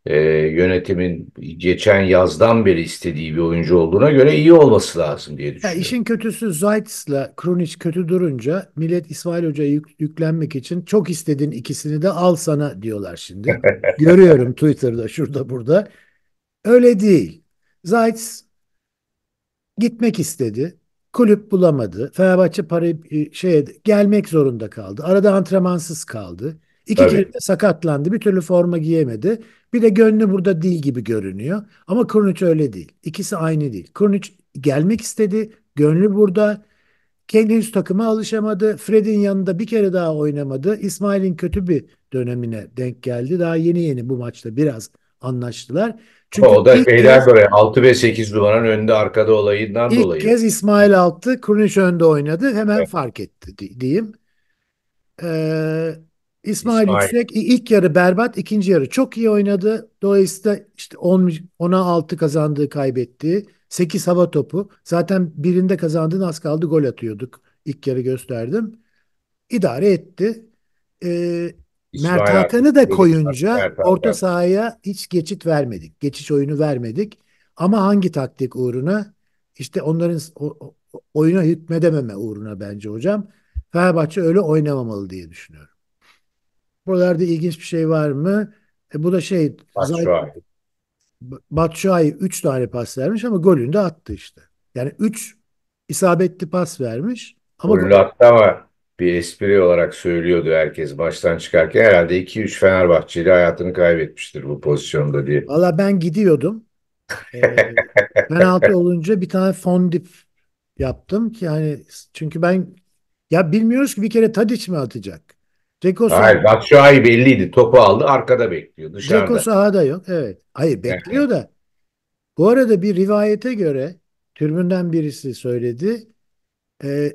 e, yönetimin geçen yazdan beri istediği bir oyuncu olduğuna göre iyi olması lazım diye düşünüyorum. Yani işin kötüsü Zayt'sla Krunic kötü durunca millet İsmail Hoca'ya yük, yüklenmek için çok istediğin ikisini de al sana diyorlar şimdi. <laughs> Görüyorum Twitter'da şurada burada. Öyle değil. Zayt gitmek istedi. Kulüp bulamadı. Bulamadı. Fenerbahçe parayı e, şeye gelmek zorunda kaldı. Arada antrenmansız kaldı. İki Tabii. kere de sakatlandı. Bir türlü forma giyemedi. Bir de gönlü burada değil gibi görünüyor. Ama Krunic öyle değil. İkisi aynı değil. Krunic gelmek istedi. Gönlü burada. Kendi henüz takıma alışamadı. Fred'in yanında bir kere daha oynamadı. İsmail'in kötü bir dönemine denk geldi. Daha yeni yeni bu maçta biraz anlaştılar. Çünkü o da şeyler böyle 6 ve 8 numaranın önünde arkada olayından ilk dolayı. İlk kez İsmail Altı Krunic önde oynadı. Hemen evet. fark etti diyeyim. Ee, İsmail, İsmail Yüksek ilk yarı berbat, ikinci yarı çok iyi oynadı. Dolayısıyla işte 10 10'a 6 kazandığı, kaybetti 8 hava topu. Zaten birinde kazandığın az kaldı gol atıyorduk. İlk yarı gösterdim. İdare etti. Ee, Mert Hakan'ı da koyunca orta sahaya hiç geçit vermedik. Geçiş oyunu vermedik. Ama hangi taktik uğruna? İşte onların o, oyuna hükmedememe uğruna bence hocam. Fenerbahçe öyle oynamamalı diye düşünüyorum. Buralarda ilginç bir şey var mı? E, bu da şey Batshuayi. Batshuayi 3 tane pas vermiş ama golünü de attı işte. Yani 3 isabetli pas vermiş. Ama golünü attı ama bir espri olarak söylüyordu herkes baştan çıkarken herhalde 2-3 Fenerbahçeli hayatını kaybetmiştir bu pozisyonda diye. Valla ben gidiyordum. Ee, <laughs> penaltı olunca bir tane fondip yaptım ki yani çünkü ben ya bilmiyoruz ki bir kere Tadic mi atacak? Ceko Hayır bak şu ay belliydi. Topu aldı arkada bekliyor dışarıda. Ceko sahada yok. Evet. Hayır bekliyor da. Bu arada bir rivayete göre türbünden birisi söyledi. E,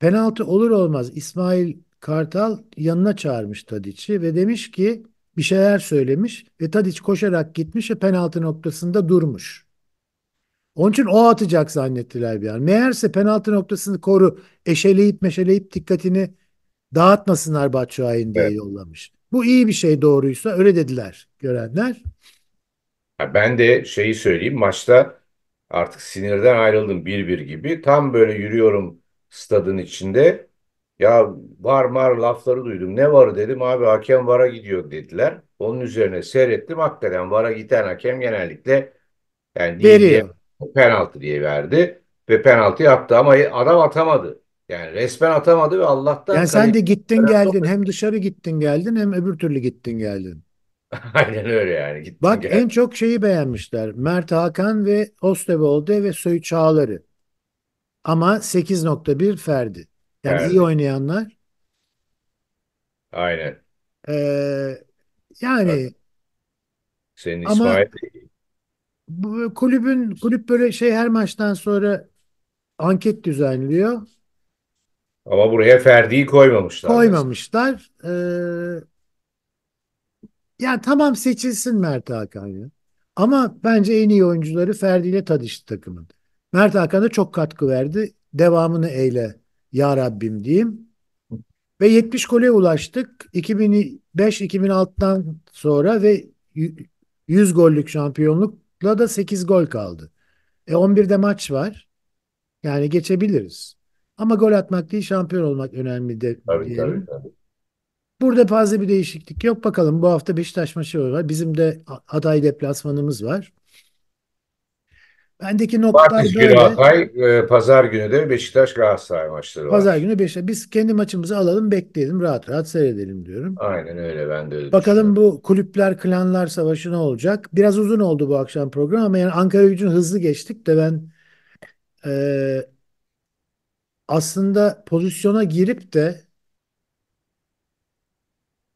penaltı olur olmaz İsmail Kartal yanına çağırmış Tadiç'i ve demiş ki bir şeyler söylemiş ve Tadiç koşarak gitmiş ve penaltı noktasında durmuş. Onun için o atacak zannettiler bir an. Meğerse penaltı noktasını koru eşeleyip meşeleyip dikkatini Dağıtmasınlar Batşuay'ın diye evet. yollamış. Bu iyi bir şey doğruysa öyle dediler görenler. Ben de şeyi söyleyeyim maçta artık sinirden ayrıldım bir bir gibi. Tam böyle yürüyorum stadın içinde. Ya var var lafları duydum. Ne varı dedim abi hakem vara gidiyor dediler. Onun üzerine seyrettim. Hakikaten vara giden hakem genellikle yani Veriyor. Diye, penaltı diye verdi ve penaltı yaptı ama adam atamadı. Yani resmen atamadı ve Allah'tan Yani sen de gittin geldin. Hem dışarı gittin geldin hem öbür türlü gittin geldin. <laughs> Aynen öyle yani. Gittin Bak geldin. en çok şeyi beğenmişler. Mert Hakan ve Ostevolde ve Söğüt Çağlar'ı. Ama 8.1 Ferdi. Yani iyi Ferdi. oynayanlar. Aynen. Ee, yani senin ama İsmail bu kulübün kulüp böyle şey her maçtan sonra anket düzenliyor. Ama buraya Ferdi'yi koymamışlar. Koymamışlar. Ee, yani tamam seçilsin Mert Hakan Ama bence en iyi oyuncuları Ferdi ile Tadiş takımın. Mert Hakan da çok katkı verdi. Devamını eyle ya Rabbim diyeyim. Ve 70 gole ulaştık. 2005-2006'dan sonra ve 100 gollük şampiyonlukla da 8 gol kaldı. E 11'de maç var. Yani geçebiliriz. Ama gol atmak değil şampiyon olmak önemli de Tabii diyelim. tabii tabii. Burada fazla bir değişiklik yok. Bakalım bu hafta Beşiktaş maçı var. Bizim de aday deplasmanımız var. Bendeki nokta Cumartesi günü böyle. Hatay, e, pazar günü de Beşiktaş Galatasaray maçları var. Pazar günü Beşiktaş. Biz kendi maçımızı alalım, bekleyelim, rahat rahat seyredelim diyorum. Aynen öyle ben de öyle Bakalım bu kulüpler, klanlar savaşı ne olacak? Biraz uzun oldu bu akşam program ama yani Ankara Gücü'nü hızlı geçtik de ben e, aslında pozisyona girip de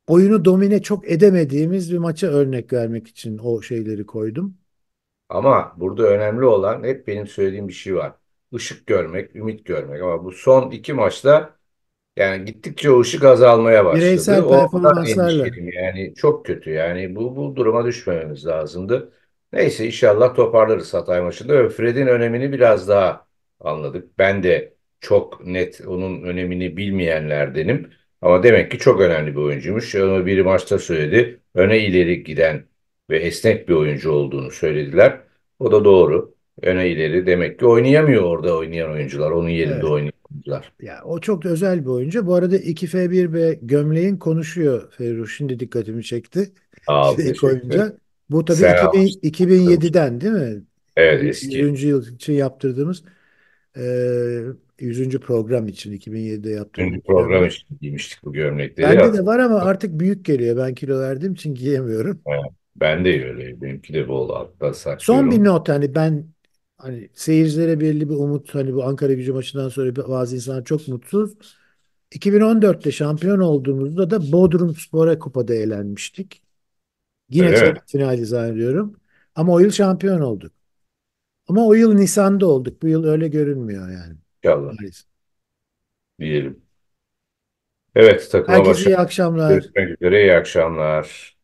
oyunu domine çok edemediğimiz bir maça örnek vermek için o şeyleri koydum. Ama burada önemli olan hep benim söylediğim bir şey var. Işık görmek, ümit görmek. Ama bu son iki maçta yani gittikçe o ışık azalmaya başladı. Bireysel performanslarla. Yani çok kötü. Yani bu, bu duruma düşmememiz lazımdı. Neyse inşallah toparlarız Hatay maçında. Fred'in önemini biraz daha anladık. Ben de çok net onun önemini bilmeyenlerdenim. Ama demek ki çok önemli bir oyuncuymuş. Ee, onu biri maçta söyledi. Öne ileri giden ve esnek bir oyuncu olduğunu söylediler. O da doğru. Öne ileri demek ki oynayamıyor orada oynayan oyuncular. Onun yerinde evet. oynayan oyuncular. Ya, o çok özel bir oyuncu. Bu arada 2F1B gömleğin konuşuyor Ferruh. Şimdi dikkatimi çekti. Aa, şey koyunca. Bu tabii Selam. 2000, 2007'den değil mi? Evet eski. 100. yıl için yaptırdığımız. Ee, 100. program için 2007'de yaptık. 100. program için giymiştik bu gömlekleri. Bende de var ama artık büyük geliyor. Ben kilo verdiğim için giyemiyorum. ben de öyle. Benimki de bol altta saklıyorum. Son bir not hani ben hani seyircilere belli bir umut hani bu Ankara Gücü maçından sonra bazı insanlar çok mutsuz. 2014'te şampiyon olduğumuzda da Bodrum Spor'a kupada eğlenmiştik. Yine evet. çeyrek finali zannediyorum. Ama o yıl şampiyon olduk. Ama o yıl Nisan'da olduk. Bu yıl öyle görünmüyor yani. İnşallah Hayır. diyelim. Evet takıma Herkese iyi akşamlar. Görüşmek üzere. iyi akşamlar.